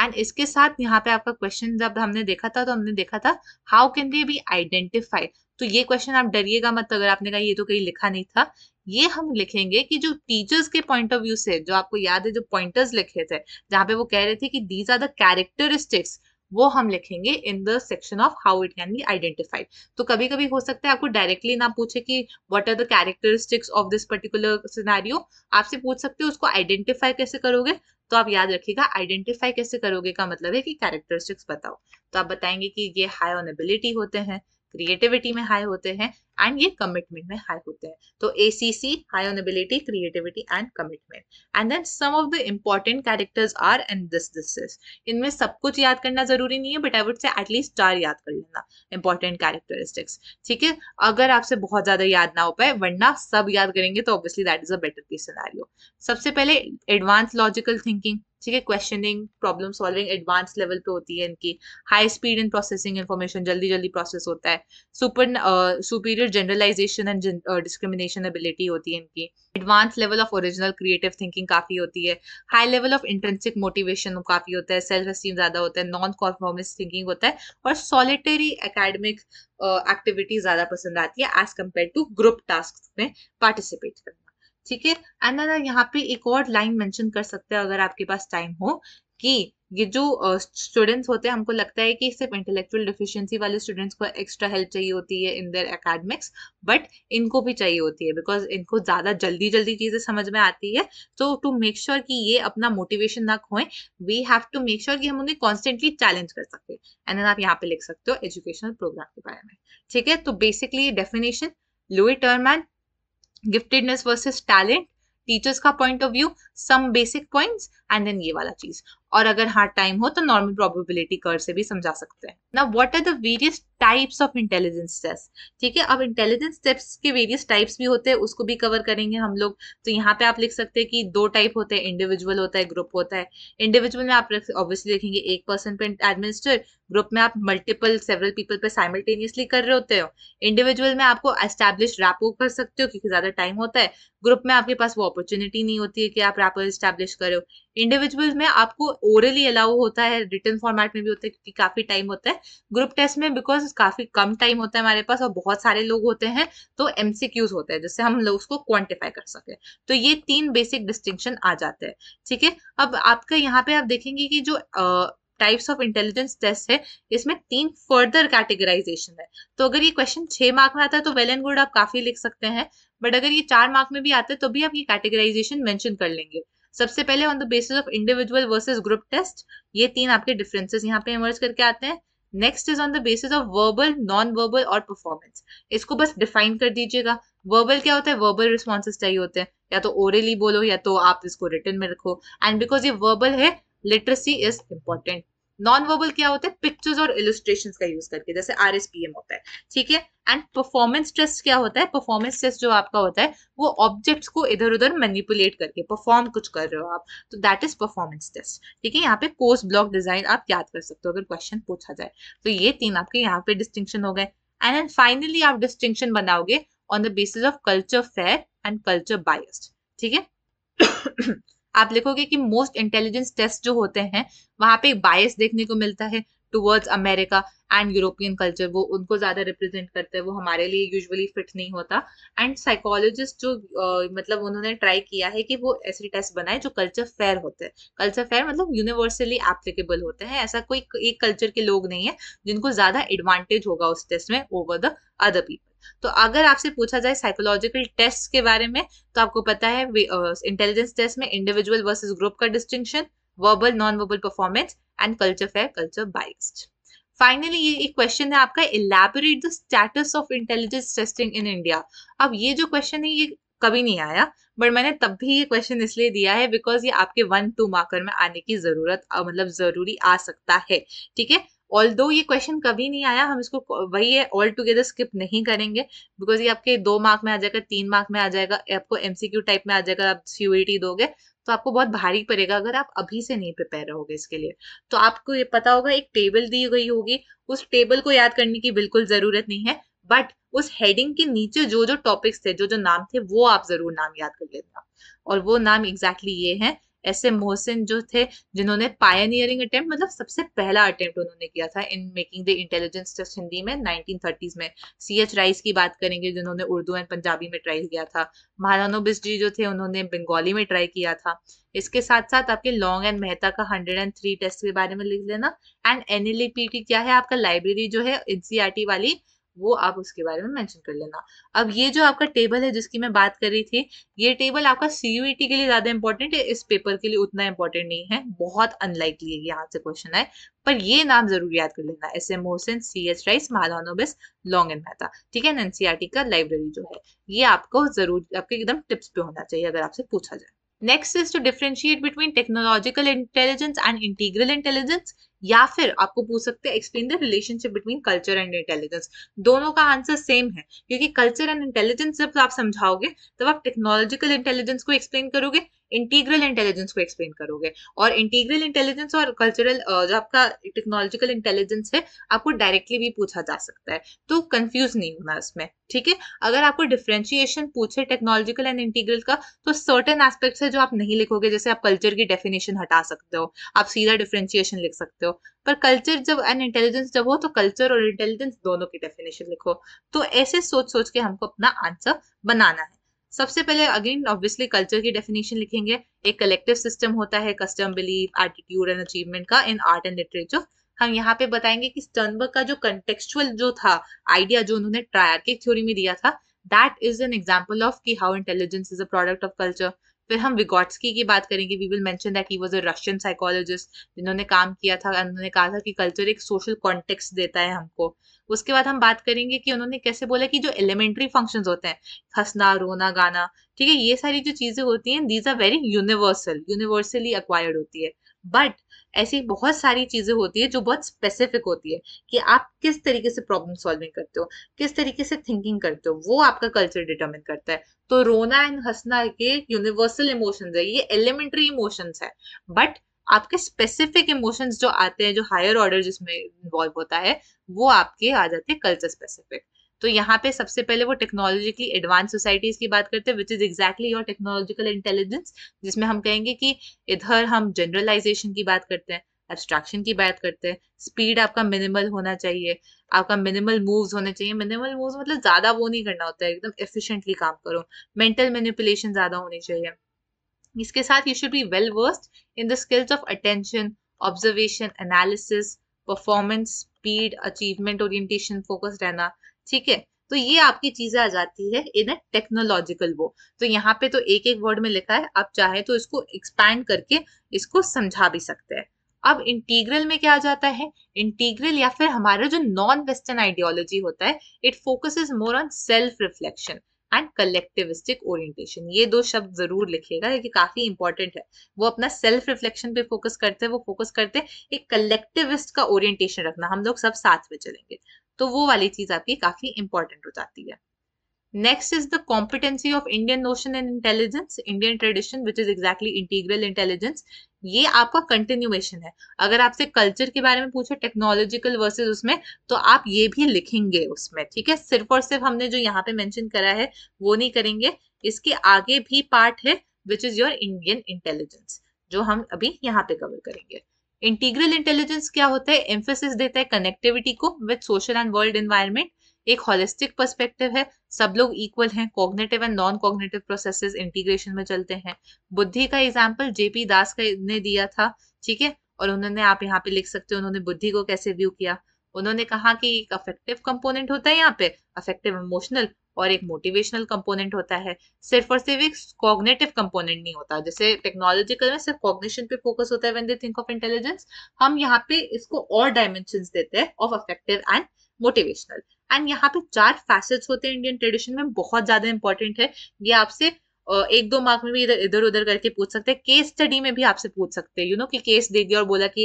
एंड इसके साथ यहाँ पे आपका क्वेश्चन जब हमने देखा था तो हमने देखा था how can they be identify तो ये क्वेश्चन आप डरिएगा मत अगर आपने कहा ये तो कहीं लिखा नहीं था ये हम लिखेंगे कि जो टीचर्स के पॉइंट ऑफ व्यू से जो आपको याद है जो पॉइंटर्स लिखे थे जहां पे वो कह रहे थे कि दीज आर द कैरेक्टरिस्टिक्स वो हम लिखेंगे in the section of how it can be identified तो कभी कभी हो सकता है आपको डायरेक्टली ना पूछे कि what are the characteristics of this particular scenario आपसे पूछ सकते हो उसको आइडेंटिफाई कैसे करोगे तो आप याद रखिएगा आइडेंटिफाई कैसे करोगे का मतलब है कि कैरेक्टरिस्टिक्स बताओ तो आप बताएंगे कि ये हाई ऑनेबिलिटी होते हैं क्रिएटिविटी में हाई होते हैं एंड ये कमिटमेंट में हाई होते हैं तो A C C high on ability creativity and commitment and then some of the important characters are and this this is इनमें सब कुछ याद करना जरूरी नहीं है but I would say at least चार याद कर लेना इंपॉर्टेंट कैरेक्टरिस्टिक्स ठीक है अगर आपसे बहुत ज्यादा याद ना हो पाए वरना सब याद करेंगे तो obviously that is a better की सिनारियो सबसे पहले एडवांस लॉजिकल थिंकिंग ठीक है questioning problem solving advance level पे होती है इनकी high speed in processing information जल्दी जल्दी प्रोसेस होता है सुपर सुपीरियर uh, जो जनरलाइजेशन एंड डिस्क्रिमिनेशन एबिलिटी होती है इनकी advance level of original creative thinking काफ़ी होती है high level of intrinsic motivation काफ़ी होता है सेल्फ एस्टीम ज़्यादा होता है नॉन कॉन्फॉर्मिस्ट थिंकिंग होता है और सॉलिटरी एकेडमिक एक्टिविटी ज़्यादा पसंद आती है as compare to group task में पार्टिसिपेट करना ठीक है एंड यहाँ पे एक और लाइन मेंशन कर सकते हैं अगर आपके पास टाइम हो कि ये जो स्टूडेंट्स uh, होते हैं हमको लगता है कि सिर्फ इंटेलेक्चुअल डिफिशियंसी वाले स्टूडेंट्स को एक्स्ट्रा हेल्प चाहिए होती है इन देयर एकेडमिक्स बट इनको भी चाहिए होती है बिकॉज इनको ज़्यादा जल्दी जल्दी चीज़ें समझ में आती है तो टू मेक श्योर कि ये अपना मोटिवेशन ना खोए we have to make sure कि हम उन्हें कॉन्स्टेंटली चैलेंज कर सकते हैं एंड देन आप यहाँ पे लिख सकते हो एजुकेशनल प्रोग्राम के बारे में ठीक है तो basically definition Louis Terman giftedness versus talent teachers का point of view some basic points and then ये वाला चीज और अगर हाँ टाइम हो तो नॉर्मल प्रोबेबिलिटी कर से भी समझा सकते हैं ना what are the various types of intelligence test ठीक है अब इंटेलिजेंस टेस्ट के वेरियस टाइप्स भी होते हैं उसको भी कवर करेंगे हम लोग तो यहाँ पे आप लिख सकते हैं कि दो टाइप होते हैं इंडिविजुअल होता है ग्रुप होता है इंडिविजुअल में आप ऑब्वियसली देखेंगे एक पर्सन पे एडमिनिस्टर ग्रुप में आप मल्टीपल सेवरल पीपल पे साइमल्टेनियसली कर रहे होते हो इंडिविजुअल में आपको एस्टैब्लिश रैप कर सकते हो क्योंकि ज्यादा टाइम होता है ग्रुप में आपके पास वो अपॉर्चुनिटी नहीं होती है कि आप रैप एस्टैब्लिश करो इंडिविजुअल में आपको ओरली अलाउ होता है रिटर्न फॉर्मेट में भी होता है क्योंकि काफी टाइम होता है ग्रुप टेस्ट में बिकॉज काफी कम टाइम होता है हमारे पास और बहुत सारे लोग होते हैं तो एमसीक्यूज होते हैं जिससे हम लोग उसको क्वांटिफाई कर सके तो ये तीन बेसिक डिस्टिंक्शन आ जाते हैं ठीक है अब आपका यहाँ पे आप देखेंगे कि जो आ, टाइप्स ऑफ इंटेलिजेंस टेस्ट है इसमें तीन फर्दर कैटेगराइजेशन है तो अगर ये क्वेश्चन छह मार्क में आता है तो वेल एंड गुड आप काफी लिख सकते हैं बट अगर ये चार मार्क में भी आता है तो भी आप ये कैटेगराइजेशन मेंशन कर लेंगे सबसे पहले on the basis of individual versus group test ये तीन आपके डिफरेंसेज यहाँ पे इमर्ज करके आते हैं next is on the basis of verbal non verbal और परफॉर्मेंस इसको बस डिफाइन कर दीजिएगा वर्बल क्या होता है वर्बल रिस्पॉन्सेज चाहिए होते हैं या तो ओरली बोलो या तो आप इसको रिटर्न में रखो एंड बिकॉज ये वर्बल है literacy is important non verbal क्या होता है पिक्चर्स और इलिस्ट्रेशन का यूज करके जैसे आर एस पी एम होता है ठीक है एंड परफॉर्मेंस टेस्ट क्या होता है परफॉर्मेंस टेस्ट जो आपका होता है वो ऑब्जेक्ट्स को इधर उधर मैनिपुलेट करके परफॉर्म कुछ कर रहे हो आप तो दैट इज परफॉर्मेंस टेस्ट ठीक है यहाँ पे कोर्स ब्लॉक डिजाइन आप याद कर सकते हो अगर क्वेश्चन पूछा जाए तो ये तीन आपके यहाँ पे डिस्टिंक्शन हो गए एंड एंड फाइनली आप डिस्टिंक्शन बनाओगे on the basis of culture fair and culture biased ठीक है आप देखोगे कि मोस्ट इंटेलिजेंस टेस्ट जो होते हैं वहां पे बायस देखने को मिलता है towards America and European culture वो उनको ज़्यादा रिप्रेजेंट करते हैं वो हमारे लिए यूजुअली फिट नहीं होता एंड साइकोलॉजिस्ट जो uh, मतलब उन्होंने ट्राई किया है कि वो ऐसे टेस्ट बनाए जो कल्चर फेयर होते हैं कल्चर फेयर मतलब यूनिवर्सली एप्लीकेबल होते हैं ऐसा कोई एक कल्चर के लोग नहीं है जिनको ज़्यादा एडवांटेज होगा उस टेस्ट में ओवर द अदर पीपल तो अगर आपसे पूछा जाए साइकोलॉजिकल टेस्ट के बारे में तो आपको पता है इंटेलिजेंस टेस्ट में इंडिविजुअल वर्सेस ग्रुप का distinction verbal non verbal performance and culture fair culture biased finally ये एक क्वेश्चन है आपका elaborate the status of intelligence testing in India अब ये जो क्वेश्चन है ये कभी नहीं आया बट मैंने तब भी ये क्वेश्चन इसलिए दिया है बिकॉज ये आपके वन टू मार्कर में आने की जरूरत मतलब जरूरी आ सकता है ठीक है ऑल दो ये क्वेश्चन कभी नहीं आया हम इसको वही है ऑल टुगेदर स्किप नहीं करेंगे बिकॉज ये आपके दो मार्क में आ जाएगा तीन मार्क में आ जाएगा आपको एमसीक्यू टाइप में आ जाएगा आप सी दोगे तो आपको बहुत भारी पड़ेगा अगर आप अभी से नहीं प्रिपेयर रहोगे इसके लिए तो आपको ये पता होगा एक टेबल दी गई होगी उस टेबल को याद करने की बिल्कुल जरूरत नहीं है बट उस हेडिंग के नीचे जो जो टॉपिक्स थे जो जो नाम थे वो आप जरूर नाम याद कर लेना और वो नाम एग्जैक्टली exactly ये है ऐसे मोहसिन जो थे जिन्होंने पायनियरिंग अटेम्प्ट मतलब सबसे पहला अटेम्प्ट उन्होंने किया था in making the intelligence test Hindi में 1930s में सी एच राइस की बात करेंगे जिन्होंने उर्दू एंड पंजाबी में ट्राई किया था महारानो बिस्ट जी जो थे उन्होंने बंगाली में ट्राई किया था इसके साथ साथ आपके लॉन्ग एंड मेहता का हंड्रेड एंड थ्री टेस्ट के बारे में लिख लेना एंड एन क्या है आपका लाइब्रेरी जो है एनसीआरटी e वाली वो आप उसके बारे में मेंशन कर लेना अब ये जो आपका टेबल है जिसकी मैं बात कर रही थी ये टेबल आपका सीयूईटी e के लिए ज्यादा इंपॉर्टेंट है इस पेपर के लिए उतना इंपॉर्टेंट नहीं है बहुत अनलाइकली है यहाँ से क्वेश्चन आए पर ये नाम जरूर याद कर लेना S M Mohsin C S Rice Mahalanobis Long and Mehta ठीक है एनसीआरटी e का लाइब्रेरी जो है ये आपको जरूर आपके एकदम टिप्स पे होना चाहिए अगर आपसे पूछा जाए next is to differentiate between technological intelligence and integral intelligence या फिर आपको पूछ सकते हैं explain the relationship between culture and intelligence दोनों का आंसर सेम है क्योंकि कल्चर एंड इंटेलिजेंस जब आप समझाओगे तब आप टेक्नोलॉजिकल इंटेलिजेंस को एक्सप्लेन करोगे इंटीग्रल इंटेलिजेंस को एक्सप्लेन करोगे और इंटीग्रल इंटेलिजेंस और कल्चरल जो आपका टेक्नोलॉजिकल इंटेलिजेंस है आपको डायरेक्टली भी पूछा जा सकता है तो कंफ्यूज नहीं होना इसमें ठीक है अगर आपको डिफ्रेंशिएशन पूछे टेक्नोलॉजिकल एंड इंटीग्रल का तो सर्टन एस्पेक्ट्स है जो आप नहीं लिखोगे जैसे आप कल्चर की डेफिनेशन हटा सकते हो आप सीधा डिफ्रेंशिएशन लिख सकते हो पर कल्चर जब एंड इंटेलिजेंस जब हो तो कल्चर और इंटेलिजेंस दोनों की डेफिनेशन लिखो तो ऐसे सोच सोच के हमको अपना आंसर बनाना है सबसे पहले अगेन ऑब्वियसली कल्चर की डेफिनेशन लिखेंगे एक कलेक्टिव सिस्टम होता है custom belief attitude and achievement का इन आर्ट एंड लिटरेचर हम यहाँ पे बताएंगे कि स्टर्नबर्ग का जो कंटेक्चुअल जो था आइडिया जो उन्होंने ट्रायर्किक थ्योरी में दिया था that is an example of कि how intelligence is a product of culture फिर हम विगोट्सकी की बात करेंगे we will mention that he was a Russian psychologist जिन्होंने काम किया था उन्होंने कहा था कि कल्चर एक सोशल कॉन्टेक्स्ट देता है हमको उसके बाद हम बात करेंगे कि उन्होंने कैसे बोला कि जो एलिमेंट्री फंक्शन होते हैं हंसना रोना गाना ठीक है ये सारी जो चीज़ें होती हैं these are very universal universally acquired होती है बट ऐसी बहुत सारी चीज़ें होती है जो बहुत स्पेसिफिक होती है कि आप किस तरीके से प्रॉब्लम सॉल्विंग करते हो किस तरीके से थिंकिंग करते हो वो आपका कल्चर डिटर्मिन करता है तो रोना एंड हंसना के यूनिवर्सल इमोशंस है ये एलिमेंट्री इमोशंस है बट आपके स्पेसिफिक इमोशंस जो आते हैं जो हायर ऑर्डर जिसमें इन्वॉल्व होता है वो आपके आ जाते हैं कल्चर स्पेसिफिक तो यहाँ पे सबसे पहले वो टेक्नोलॉजिकली एडवांस सोसाइटीज की बात करते हैं which is exactly your technological intelligence जिसमें हम कहेंगे कि इधर हम जनरलाइजेशन की बात करते हैं एब्स्ट्रैक्शन की बात करते हैं स्पीड आपका मिनिमल होना चाहिए आपका मिनिमल मूव्स होने चाहिए मिनिमल मूव्स मतलब ज़्यादा वो नहीं करना होता है एकदम एफिशिएंटली काम करो मेंटल मैनिपुलेशन ज़्यादा होनी चाहिए इसके साथ you should be well versed in the skills of attention observation analysis performance speed achievement orientation focus रहना ठीक है तो ये आपकी चीजें आ जाती है इन ए टेक्नोलॉजिकल वो तो यहाँ पे तो एक एक वर्ड में लिखा है आप चाहे तो इसको एक्सपैंड करके इसको समझा भी सकते हैं अब इंटीग्रल में क्या आ जाता है इंटीग्रल या फिर हमारा जो नॉन वेस्टर्न आइडियोलॉजी होता है it focus more on self reflection and collectivistic orientation ये दो शब्द जरूर लिखिएगा क्योंकि काफी इंपॉर्टेंट है वो अपना सेल्फ रिफ्लेक्शन पे फोकस करते हैं वो फोकस करते हैं एक कलेक्टिविस्ट का ओरिएंटेशन रखना हम लोग सब साथ में चलेंगे तो वो वाली चीज आपकी काफी इंपॉर्टेंट हो जाती है next is the competency of Indian notion and intelligence Indian tradition which is actually integral intelligence ये आपका कंटिन्यूएशन है अगर आपसे कल्चर के बारे में पूछे टेक्नोलॉजिकल वर्सेज उसमें तो आप ये भी लिखेंगे उसमें ठीक है सिर्फ और सिर्फ हमने जो यहाँ पे मैंशन करा है वो नहीं करेंगे इसके आगे भी पार्ट है which is your Indian intelligence जो हम अभी यहाँ पे कवर करेंगे इंटीग्रल इंटेलिजेंस क्या होता है एम्फेसिस देता है कनेक्टिविटी को with social and world environment एक हॉलिस्टिक पर्सपेक्टिव है सब लोग इक्वल हैं cognitive and non cognitive processes integration में चलते हैं बुद्धि का एग्जांपल जेपी दास का ने दिया था ठीक है और उन्होंने आप यहाँ पे लिख सकते हो उन्होंने बुद्धि को कैसे व्यू किया उन्होंने कहा कि एक अफेक्टिव कंपोनेंट होता है यहाँ पे अफेक्टिव इमोशनल और एक मोटिवेशनल कंपोनेंट होता है सिर्फ और सिर्फ एक कॉग्नेटिव कंपोनेंट नहीं होता जैसे टेक्नोलॉजिकल में सिर्फ कॉग्निशन पे फोकस होता है when they think of intelligence हम यहाँ पे इसको और डायमेंशन देते हैं of affective and motivational and यहाँ पे चार फैसेट्स होते हैं इंडियन ट्रेडिशन में बहुत ज्यादा इंपॉर्टेंट है ये आपसे एक दो मार्क में भी इधर उधर करके पूछ सकते हैं केस स्टडी में भी आपसे पूछ सकते हैं यू नो कि केस दे दिया और बोला कि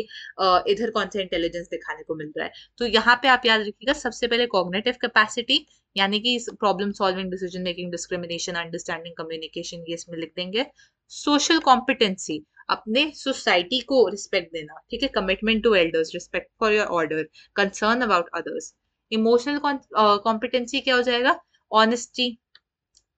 इधर कौन सा इंटेलिजेंस दिखाने को मिल रहा है तो यहाँ पे आप याद रखिएगा सबसे पहले कॉग्नेटिव कैपेसिटी यानी कि problem solving decision making discrimination understanding communication ये इसमें लिख देंगे सोशल कॉम्पिटेंसी अपने सोसाइटी को रिस्पेक्ट देना ठीक है commitment to elders respect for your order concern about others emotional competency क्या हो जाएगा ऑनेस्टी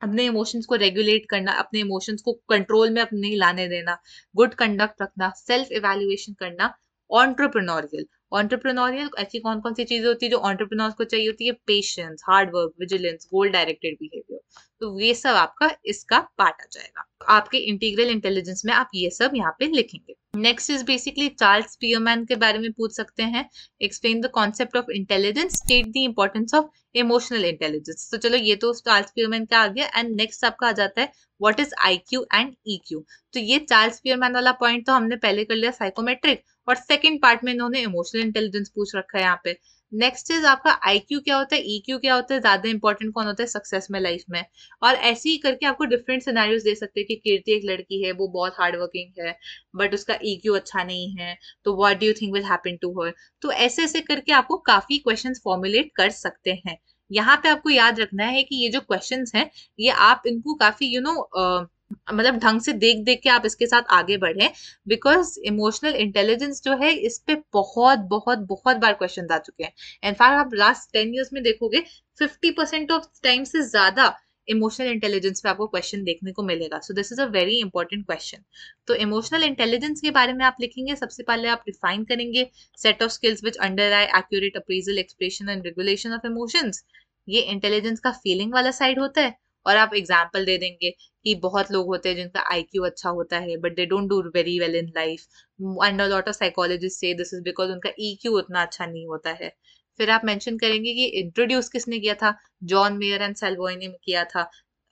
अपने इमोशंस को रेगुलेट करना अपने इमोशंस को कंट्रोल में अपने लाने देना गुड कंडक्ट रखना सेल्फ इवेल्युएशन करना ऑन्ट्रप्रनोरियल ऑन्टरप्रनोरियल ऐसी कौन कौन सी चीजें होती है जो ऑन्टरप्रनोर को चाहिए होती है patience hard work vigilance goal directed behaviour तो ये सब आपका इसका पार्ट आ जाएगा आपके इंटीग्रल इंटेलिजेंस में आप ये सब यहाँ पे लिखेंगे next is basically Charles Spearman के बारे में पूछ सकते हैं explain the concept of intelligence state the importance of emotional intelligence तो चलो ये तो चार्ल्स पियोमैन का आ गया एंड नेक्स्ट आपका आ जाता है what is I Q and E Q तो ये चार्ल्स पियोमैन वाला पॉइंट तो हमने पहले कर लिया साइकोमेट्रिक और सेकेंड पार्ट में इन्होंने इमोशनल इंटेलिजेंस पूछ रखा है यहाँ पे नेक्स्ट इज आपका आईक्यू क्या होता है ईक्यू e क्या होता है ज्यादा इंपॉर्टेंट कौन होता है सक्सेस में लाइफ में और ऐसे ही करके आपको डिफरेंट सिनेरियोस दे सकते हैं कि कीर्ति एक लड़की है वो बहुत हार्ड वर्किंग है बट उसका ईक्यू e अच्छा नहीं है तो what do you think will happen to her तो ऐसे ऐसे करके आपको काफी क्वेश्चन फॉर्मुलेट कर सकते हैं यहाँ पे आपको याद रखना है कि ये जो क्वेश्चन है ये आप इनको काफी you you know know, uh, मतलब ढंग से देख देख के आप इसके साथ आगे बढ़ें बिकॉज इमोशनल इंटेलिजेंस जो है इस पे बहुत बहुत बहुत बार क्वेश्चन आ चुके हैं इनफैक्ट आप लास्ट टेन ईयर्स में देखोगे फिफ्टी परसेंट ऑफ टाइम से ज्यादा इमोशनल इंटेलिजेंस पे आपको क्वेश्चन देखने को मिलेगा so this is a very important question तो इमोशनल इंटेलिजेंस के बारे में आप लिखेंगे सबसे पहले आप डिफाइन करेंगे set of skills which underlie accurate appraisal expression and regulation of emotions ये इंटेलिजेंस का फीलिंग वाला साइड होता है और आप एग्जाम्पल दे देंगे कि बहुत लोग होते हैं जिनका आई अच्छा होता है but they don't do very well in life and a lot of psychologist से दिस इज बिकॉज उनका ई e उतना अच्छा नहीं होता है फिर आप मेंशन करेंगे कि इंट्रोड्यूस किसने किया था जॉन मेयर एंड सेल्वोय ने किया था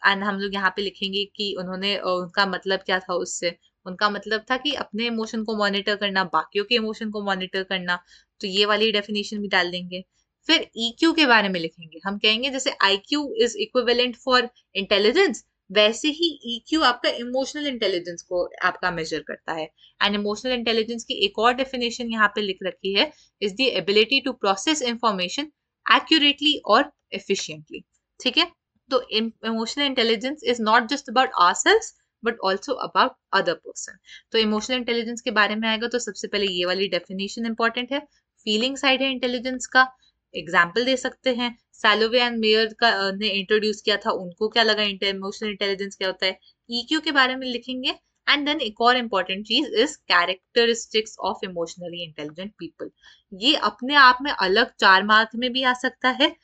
एंड हम लोग यहाँ पे लिखेंगे कि उन्होंने उनका मतलब क्या था उससे उनका मतलब था कि अपने इमोशन को मॉनिटर करना बाकियों के इमोशन को मॉनिटर करना तो ये वाली डेफिनेशन भी डाल देंगे फिर ई e के बारे में लिखेंगे हम कहेंगे जैसे I Q is equivalent for intelligence वैसे ही ई e आपका इमोशनल इंटेलिजेंस को आपका मेजर करता है एंड इमोशनल इंटेलिजेंस की एक और डेफिनेशन यहाँ पे लिख रखी है is the ability to process information accurately और एफिशियंटली ठीक है तो emotional intelligence is not just about ourselves but also about other person तो इमोशनल इंटेलिजेंस के बारे में आएगा तो सबसे पहले ये वाली डेफिनेशन इंपॉर्टेंट है फीलिंग साइड है इंटेलिजेंस का एग्जाम्पल दे सकते हैं सैलोवे एंड मेयर का ने इंट्रोड्यूस किया था उनको क्या लगा इमोशनल इंटेलिजेंस क्या होता है ईक्यू e के बारे में लिखेंगे एंड देन एक और इम्पॉर्टेंट चीज is characteristics of emotionally intelligent people ये अपने आप में अलग चार मार्क में भी आ सकता है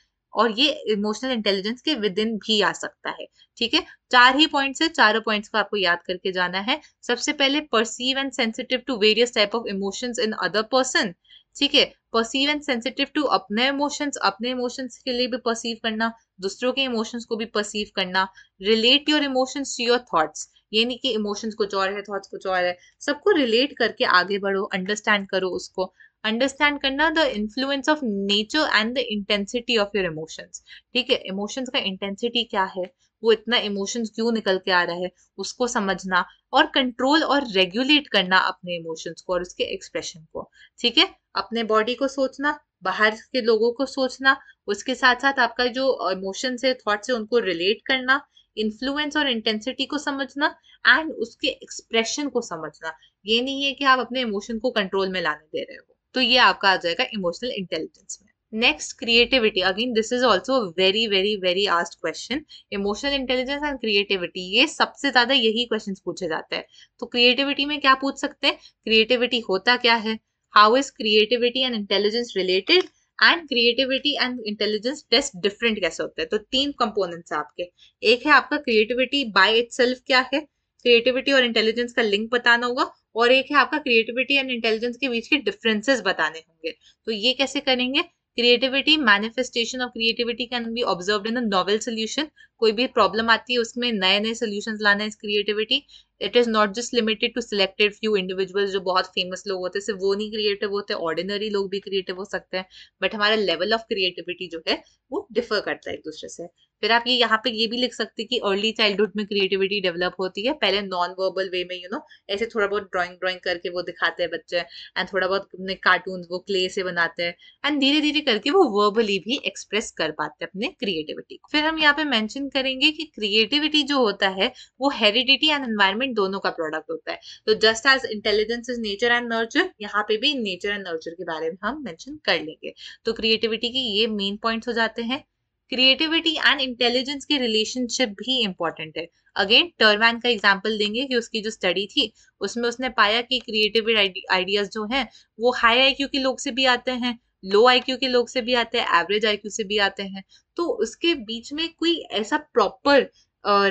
और ये इमोशनल इंटेलिजेंस के विद इन भी आ सकता है ठीक है चार ही पॉइंट्स है चारों पॉइंट्स को आपको याद करके जाना है सबसे पहले perceive and sensitive to various type of emotions in other person ठीक है परसीव एंड सेंसिटिव टू अपने इमोशंस अपने इमोशंस के लिए भी परसीव करना दूसरों के इमोशंस को भी परसीव करना relate your emotions to your thoughts ये नहीं कि इमोशंस कुछ और है थॉट्स कुछ और है सबको रिलेट करके आगे बढ़ो अंडरस्टैंड करो उसको अंडरस्टैंड करना the influence of nature and the intensity of your emotions ठीक है इमोशंस का इंटेंसिटी क्या है वो इतना इमोशंस क्यों निकल के आ रहा है उसको समझना और कंट्रोल और रेगुलेट करना अपने इमोशंस को और उसके एक्सप्रेशन को ठीक है अपने बॉडी को सोचना बाहर के लोगों को सोचना उसके साथ साथ आपका जो इमोशंस है थॉट्स है उनको रिलेट करना इन्फ्लुएंस और इंटेंसिटी को समझना एंड उसके एक्सप्रेशन को समझना ये नहीं है कि आप अपने इमोशन को कंट्रोल में लाने दे रहे हो तो ये आपका आ जाएगा इमोशनल इंटेलिजेंस में next creativity again this is also very very very asked question emotional intelligence and creativity ये सबसे ज्यादा यही क्वेश्चन पूछे जाते हैं तो क्रिएटिविटी में क्या पूछ सकते हैं क्रिएटिविटी होता क्या है how is creativity and intelligence related and creativity and intelligence test different कैसे होते हैं तो तीन कंपोनेंट्स हैं आपके एक है आपका क्रिएटिविटी बाय इट क्या है क्रिएटिविटी और इंटेलिजेंस का लिंक बताना होगा और एक है आपका क्रिएटिविटी एंड इंटेलिजेंस के बीच के डिफरेंसेस बताने होंगे तो ये कैसे करेंगे creativity manifestation of creativity can be observe in the novel solution कोई भी प्रॉब्लम आती है उसमें नए नए सोल्यूशन लाना है creativity it is not just limited to selected few individuals जो बहुत फेमस लोग होते हैं सिर्फ वो नहीं क्रिएटिव होते ऑर्डिनरी लोग भी क्रिएटिव हो सकते हैं बट हमारा लेवल ऑफ क्रिएटिविटी जो है वो डिफर करता है एक दूसरे से फिर आप ये यहाँ पे ये भी लिख सकते हैं कि अर्ली चाइल्डहुड में क्रिएटिविटी डेवलप होती है पहले नॉन वर्बल वे में यू you नो know, ऐसे थोड़ा बहुत ड्राइंग ड्राइंग करके वो दिखाते हैं बच्चे एंड थोड़ा बहुत अपने कार्टून वो क्ले से बनाते हैं एंड धीरे धीरे करके वो वर्बली भी एक्सप्रेस कर पाते हैं अपने क्रिएटिविटी फिर हम यहाँ पे मैंशन करेंगे कि क्रिएटिविटी जो होता है वो हेरिडिटी एंड एनवायरमेंट डेवलपमेंट दोनों का प्रोडक्ट होता है तो just as intelligence is nature and nurture यहाँ पे भी नेचर एंड नर्चर के बारे में हम मैंशन कर लेंगे तो क्रिएटिविटी के ये मेन पॉइंट हो जाते हैं क्रिएटिविटी एंड इंटेलिजेंस की रिलेशनशिप भी इंपॉर्टेंट है अगेन टर्मैन का एग्जाम्पल देंगे कि उसकी जो स्टडी थी उसमें उसने पाया कि क्रिएटिव आइडियाज जो हैं वो हाई आई के लोग से भी आते हैं लो आई के लोग से भी आते हैं एवरेज आई से भी आते हैं तो उसके बीच में कोई ऐसा प्रॉपर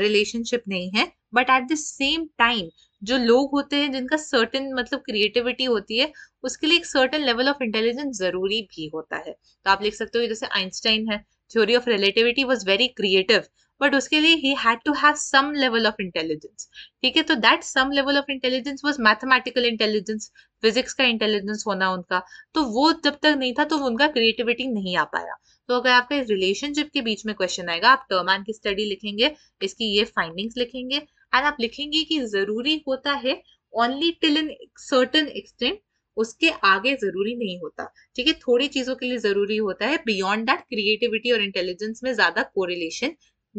रिलेशनशिप नहीं है but at the same time जो लोग होते हैं जिनका सर्टन मतलब क्रिएटिविटी होती है उसके लिए एक सर्टन लेवल ऑफ इंटेलिजेंस जरूरी भी होता है तो आप लिख सकते हो जैसे आइंस्टाइन है theory of relativity was very creative but उसके लिए he had to have some level of intelligence ठीक है तो that some level of intelligence was mathematical intelligence physics का इंटेलिजेंस होना उनका तो वो जब तक नहीं था तो उनका क्रिएटिविटी नहीं आ पाया तो अगर आपके रिलेशनशिप के बीच में क्वेश्चन आएगा आप टर्मान की स्टडी लिखेंगे इसकी ये फाइंडिंग्स लिखेंगे एंड आप लिखेंगे कि जरूरी होता है only till in certain extent उसके आगे जरूरी नहीं होता ठीक है थोड़ी चीजों के लिए जरूरी होता है बियॉन्ड दैट क्रिएटिविटी और इंटेलिजेंस में ज्यादा कोरिलेशन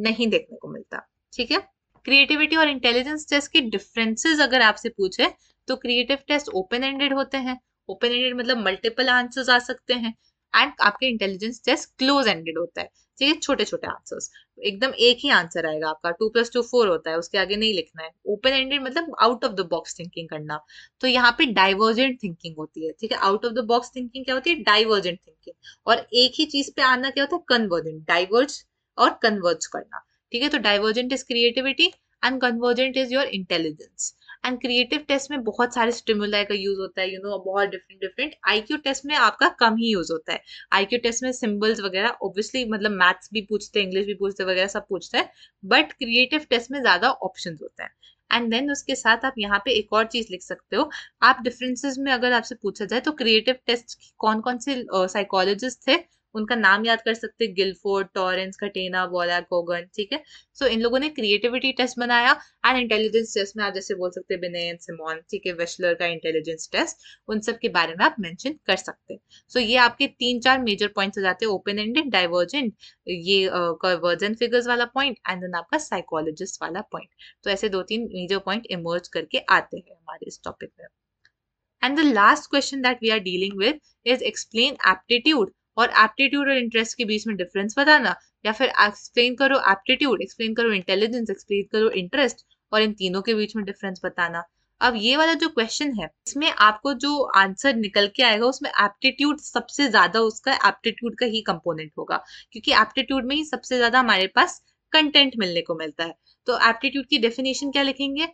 नहीं देखने को मिलता ठीक है क्रिएटिविटी और इंटेलिजेंस टेस्ट के डिफरेंसेस अगर आपसे पूछे तो क्रिएटिव टेस्ट ओपन एंडेड होते हैं ओपन एंडेड मतलब मल्टीपल आंसर्स आ सकते हैं एंड आपके इंटेलिजेंस टेस्ट क्लोज एंडेड होता है ठीक है छोटे छोटे आंसर्स एकदम एक ही आंसर आएगा आपका टू प्लस टू फोर होता है उसके आगे नहीं लिखना है ओपन एंडेड मतलब out of the box thinking करना तो यहाँ पे डाइवर्जेंट थिंकिंग होती है ठीक है out of the box thinking क्या होती है डाइवर्जेंट थिंकिंग और एक ही चीज पे आना क्या होता है कन्वर्जेंट डाइवर्ज और कन्वर्ज करना ठीक है तो divergent is creativity and convergent is your intelligence and creative test में बहुत सारे स्टिमुलाई का यूज होता है यू you नो know, बहुत डिफरेंट डिफरेंट आईक्यू टेस्ट में आपका कम ही यूज होता है आईक्यू टेस्ट में सिंबल्स वगैरह ऑब्वियसली मतलब मैथ्स भी पूछते हैं इंग्लिश भी पूछते वगैरह सब पूछता है बट क्रिएटिव टेस्ट में ज्यादा ऑप्शन होता है एंड देन उसके साथ आप यहाँ पे एक और चीज लिख सकते हो आप डिफरेंसेस में अगर आपसे पूछा जाए तो क्रिएटिव टेस्ट कौन कौन से साइकोलॉजिस्ट uh, थे उनका नाम याद कर सकते हैं गिलफोर्ड टॉरेंस कटेना वॉला गोगन ठीक है सो so, इन लोगों ने क्रिएटिविटी टेस्ट बनाया एंड इंटेलिजेंस टेस्ट में आप जैसे बोल सकते हैं बिनेन सिमोन ठीक है वेस्लर का इंटेलिजेंस टेस्ट उन सब के बारे में आप मैंशन कर सकते हैं सो ये आपके तीन चार मेजर पॉइंट्स हो जाते हैं ओपन एंडेड डाइवर्जेंट ये कन्वर्जन uh, फिगर्स वाला पॉइंट एंड देन आपका साइकोलॉजिस्ट वाला पॉइंट तो ऐसे दो तीन मेजर पॉइंट इमर्ज करके आते हैं हमारे इस टॉपिक में and the last question that we are dealing with is explain aptitude और एप्टीट्यूड और इंटरेस्ट के बीच में डिफरेंस बताना या फिर एक्सप्लेन करो एप्टीट्यूड एक्सप्लेन करो इंटेलिजेंस एक्सप्लेन करो इंटरेस्ट और इन तीनों के बीच में डिफरेंस बताना अब ये वाला जो क्वेश्चन है इसमें आपको जो आंसर निकल के आएगा उसमें एप्टीट्यूड सबसे ज्यादा उसका एप्टीट्यूड का ही कंपोनेंट होगा क्योंकि एप्टीट्यूड में ही सबसे ज्यादा हमारे पास कंटेंट मिलने को मिलता है तो एप्टीट्यूड की डेफिनेशन क्या लिखेंगे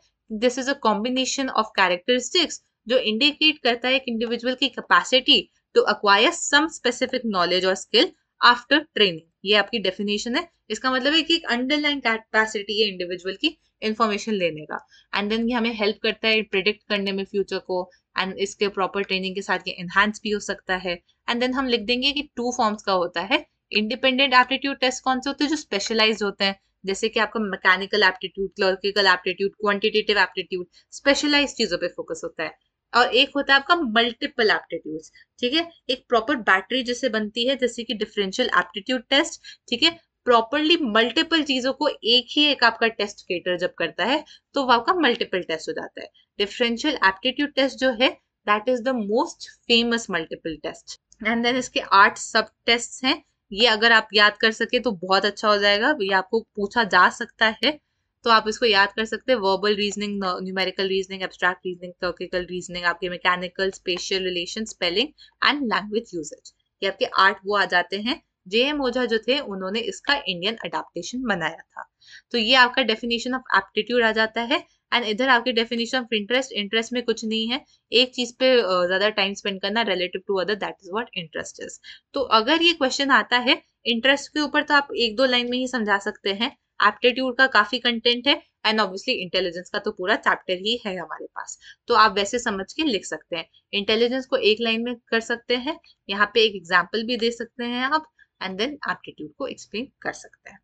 this is a combination of characteristics जो इंडिकेट करता है एक इंडिविजुअल की capacity to acquire some specific knowledge और स्किल आफ्टर ट्रेनिंग ये आपकी डेफिनेशन है इसका मतलब है कि एक अंडरलाइन कैपेसिटी है इंडिविजुअल की इन्फॉर्मेशन लेने का एंड देन ये हमें हेल्प करता है प्रिडिक्ट करने में फ्यूचर को एंड इसके प्रॉपर ट्रेनिंग के साथ ये एनहांस भी हो सकता है एंड देन हम लिख देंगे कि टू फॉर्म्स का होता है इंडिपेंडेंट एप्टीट्यूड टेस्ट कौन से होते हैं जो स्पेशलाइज होते हैं जैसे कि आपका mechanical aptitude clerical aptitude quantitative aptitude specialise चीजों पर फोकस होता है और एक होता है आपका मल्टीपल एप्टीट्यूड ठीक है एक प्रॉपर बैटरी जैसे बनती है जैसे कि डिफरेंशियल एप्टीट्यूड टेस्ट ठीक है प्रॉपरली मल्टीपल चीजों को एक ही एक आपका टेस्ट केटर जब करता है तो वह आपका मल्टीपल टेस्ट हो जाता है डिफरेंशियल एप्टीट्यूड टेस्ट जो है that is the most famous multiple test and then इसके आठ सब टेस्ट हैं ये अगर आप याद कर सके तो बहुत अच्छा हो जाएगा ये आपको पूछा जा सकता है तो आप इसको याद कर सकते हैं verbal reasoning numerical reasoning abstract reasoning clerical reasoning आपके mechanical spatial relation spelling and language usage ये आपके आठ वो आ जाते हैं जे एम ओझा जो थे उन्होंने इसका इंडियन अडाप्टेशन बनाया था तो ये आपका डेफिनेशन ऑफ एप्टीट्यूड आ जाता है एंड इधर आपके डेफिनेशन ऑफ इंटरेस्ट इंटरेस्ट में कुछ नहीं है एक चीज पे ज्यादा टाइम स्पेंड करना relative to other that is what interest is तो अगर ये क्वेश्चन आता है इंटरेस्ट के ऊपर तो आप एक दो लाइन में ही समझा सकते हैं एप्टीट्यूड का काफी कंटेंट है एंड ऑब्वियसली इंटेलिजेंस का तो पूरा चैप्टर ही है हमारे पास तो आप वैसे समझ के लिख सकते हैं इंटेलिजेंस को एक लाइन में कर सकते हैं यहाँ पे एक एग्जाम्पल भी दे सकते हैं आप एंड देन एप्टीट्यूड को एक्सप्लेन कर सकते हैं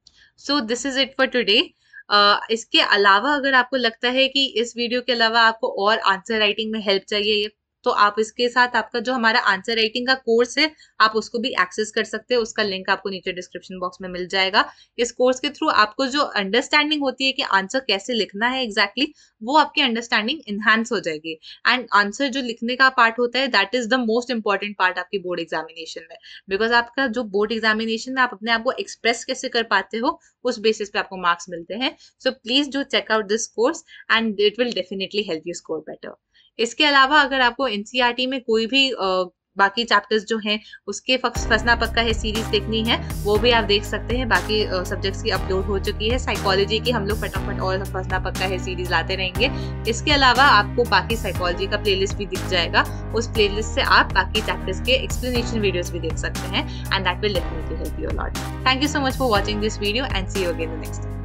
so this is it for today इसके अलावा अगर आपको लगता है कि इस वीडियो के अलावा आपको और आंसर राइटिंग में हेल्प चाहिए तो आप इसके साथ आपका जो हमारा आंसर राइटिंग का कोर्स है आप उसको भी एक्सेस कर सकते हैं उसका लिंक आपको नीचे डिस्क्रिप्शन बॉक्स में मिल जाएगा इस कोर्स के थ्रू आपको जो अंडरस्टैंडिंग होती है कि आंसर कैसे लिखना है एग्जैक्टली exactly, वो आपकी अंडरस्टैंडिंग इन्हांस हो जाएगी एंड आंसर जो लिखने का पार्ट होता है that is the most important part आपकी बोर्ड एग्जामिनेशन में बिकॉज आपका जो बोर्ड एग्जामिनेशन में आप अपने आप को एक्सप्रेस कैसे कर पाते हो उस बेसिस पे आपको मार्क्स मिलते हैं so please do check out this course and it will definitely help you score better इसके अलावा अगर आपको एनसीईआरटी e में कोई भी बाकी चैप्टर्स जो हैं उसके फसना पक्का है सीरीज देखनी है वो भी आप देख सकते हैं बाकी सब्जेक्ट्स की अपलोड हो चुकी है साइकोलॉजी की हम लोग फटाफट और फसना पक्का है सीरीज लाते रहेंगे इसके अलावा आपको बाकी साइकोलॉजी का प्लेलिस्ट भी दिख जाएगा उस प्लेलिस्ट से आप बाकी चैप्टर्स के एक्सप्लेनेशन वीडियो भी देख सकते हैं and that will definitely help you lot thank you so much for watching this video and see you again next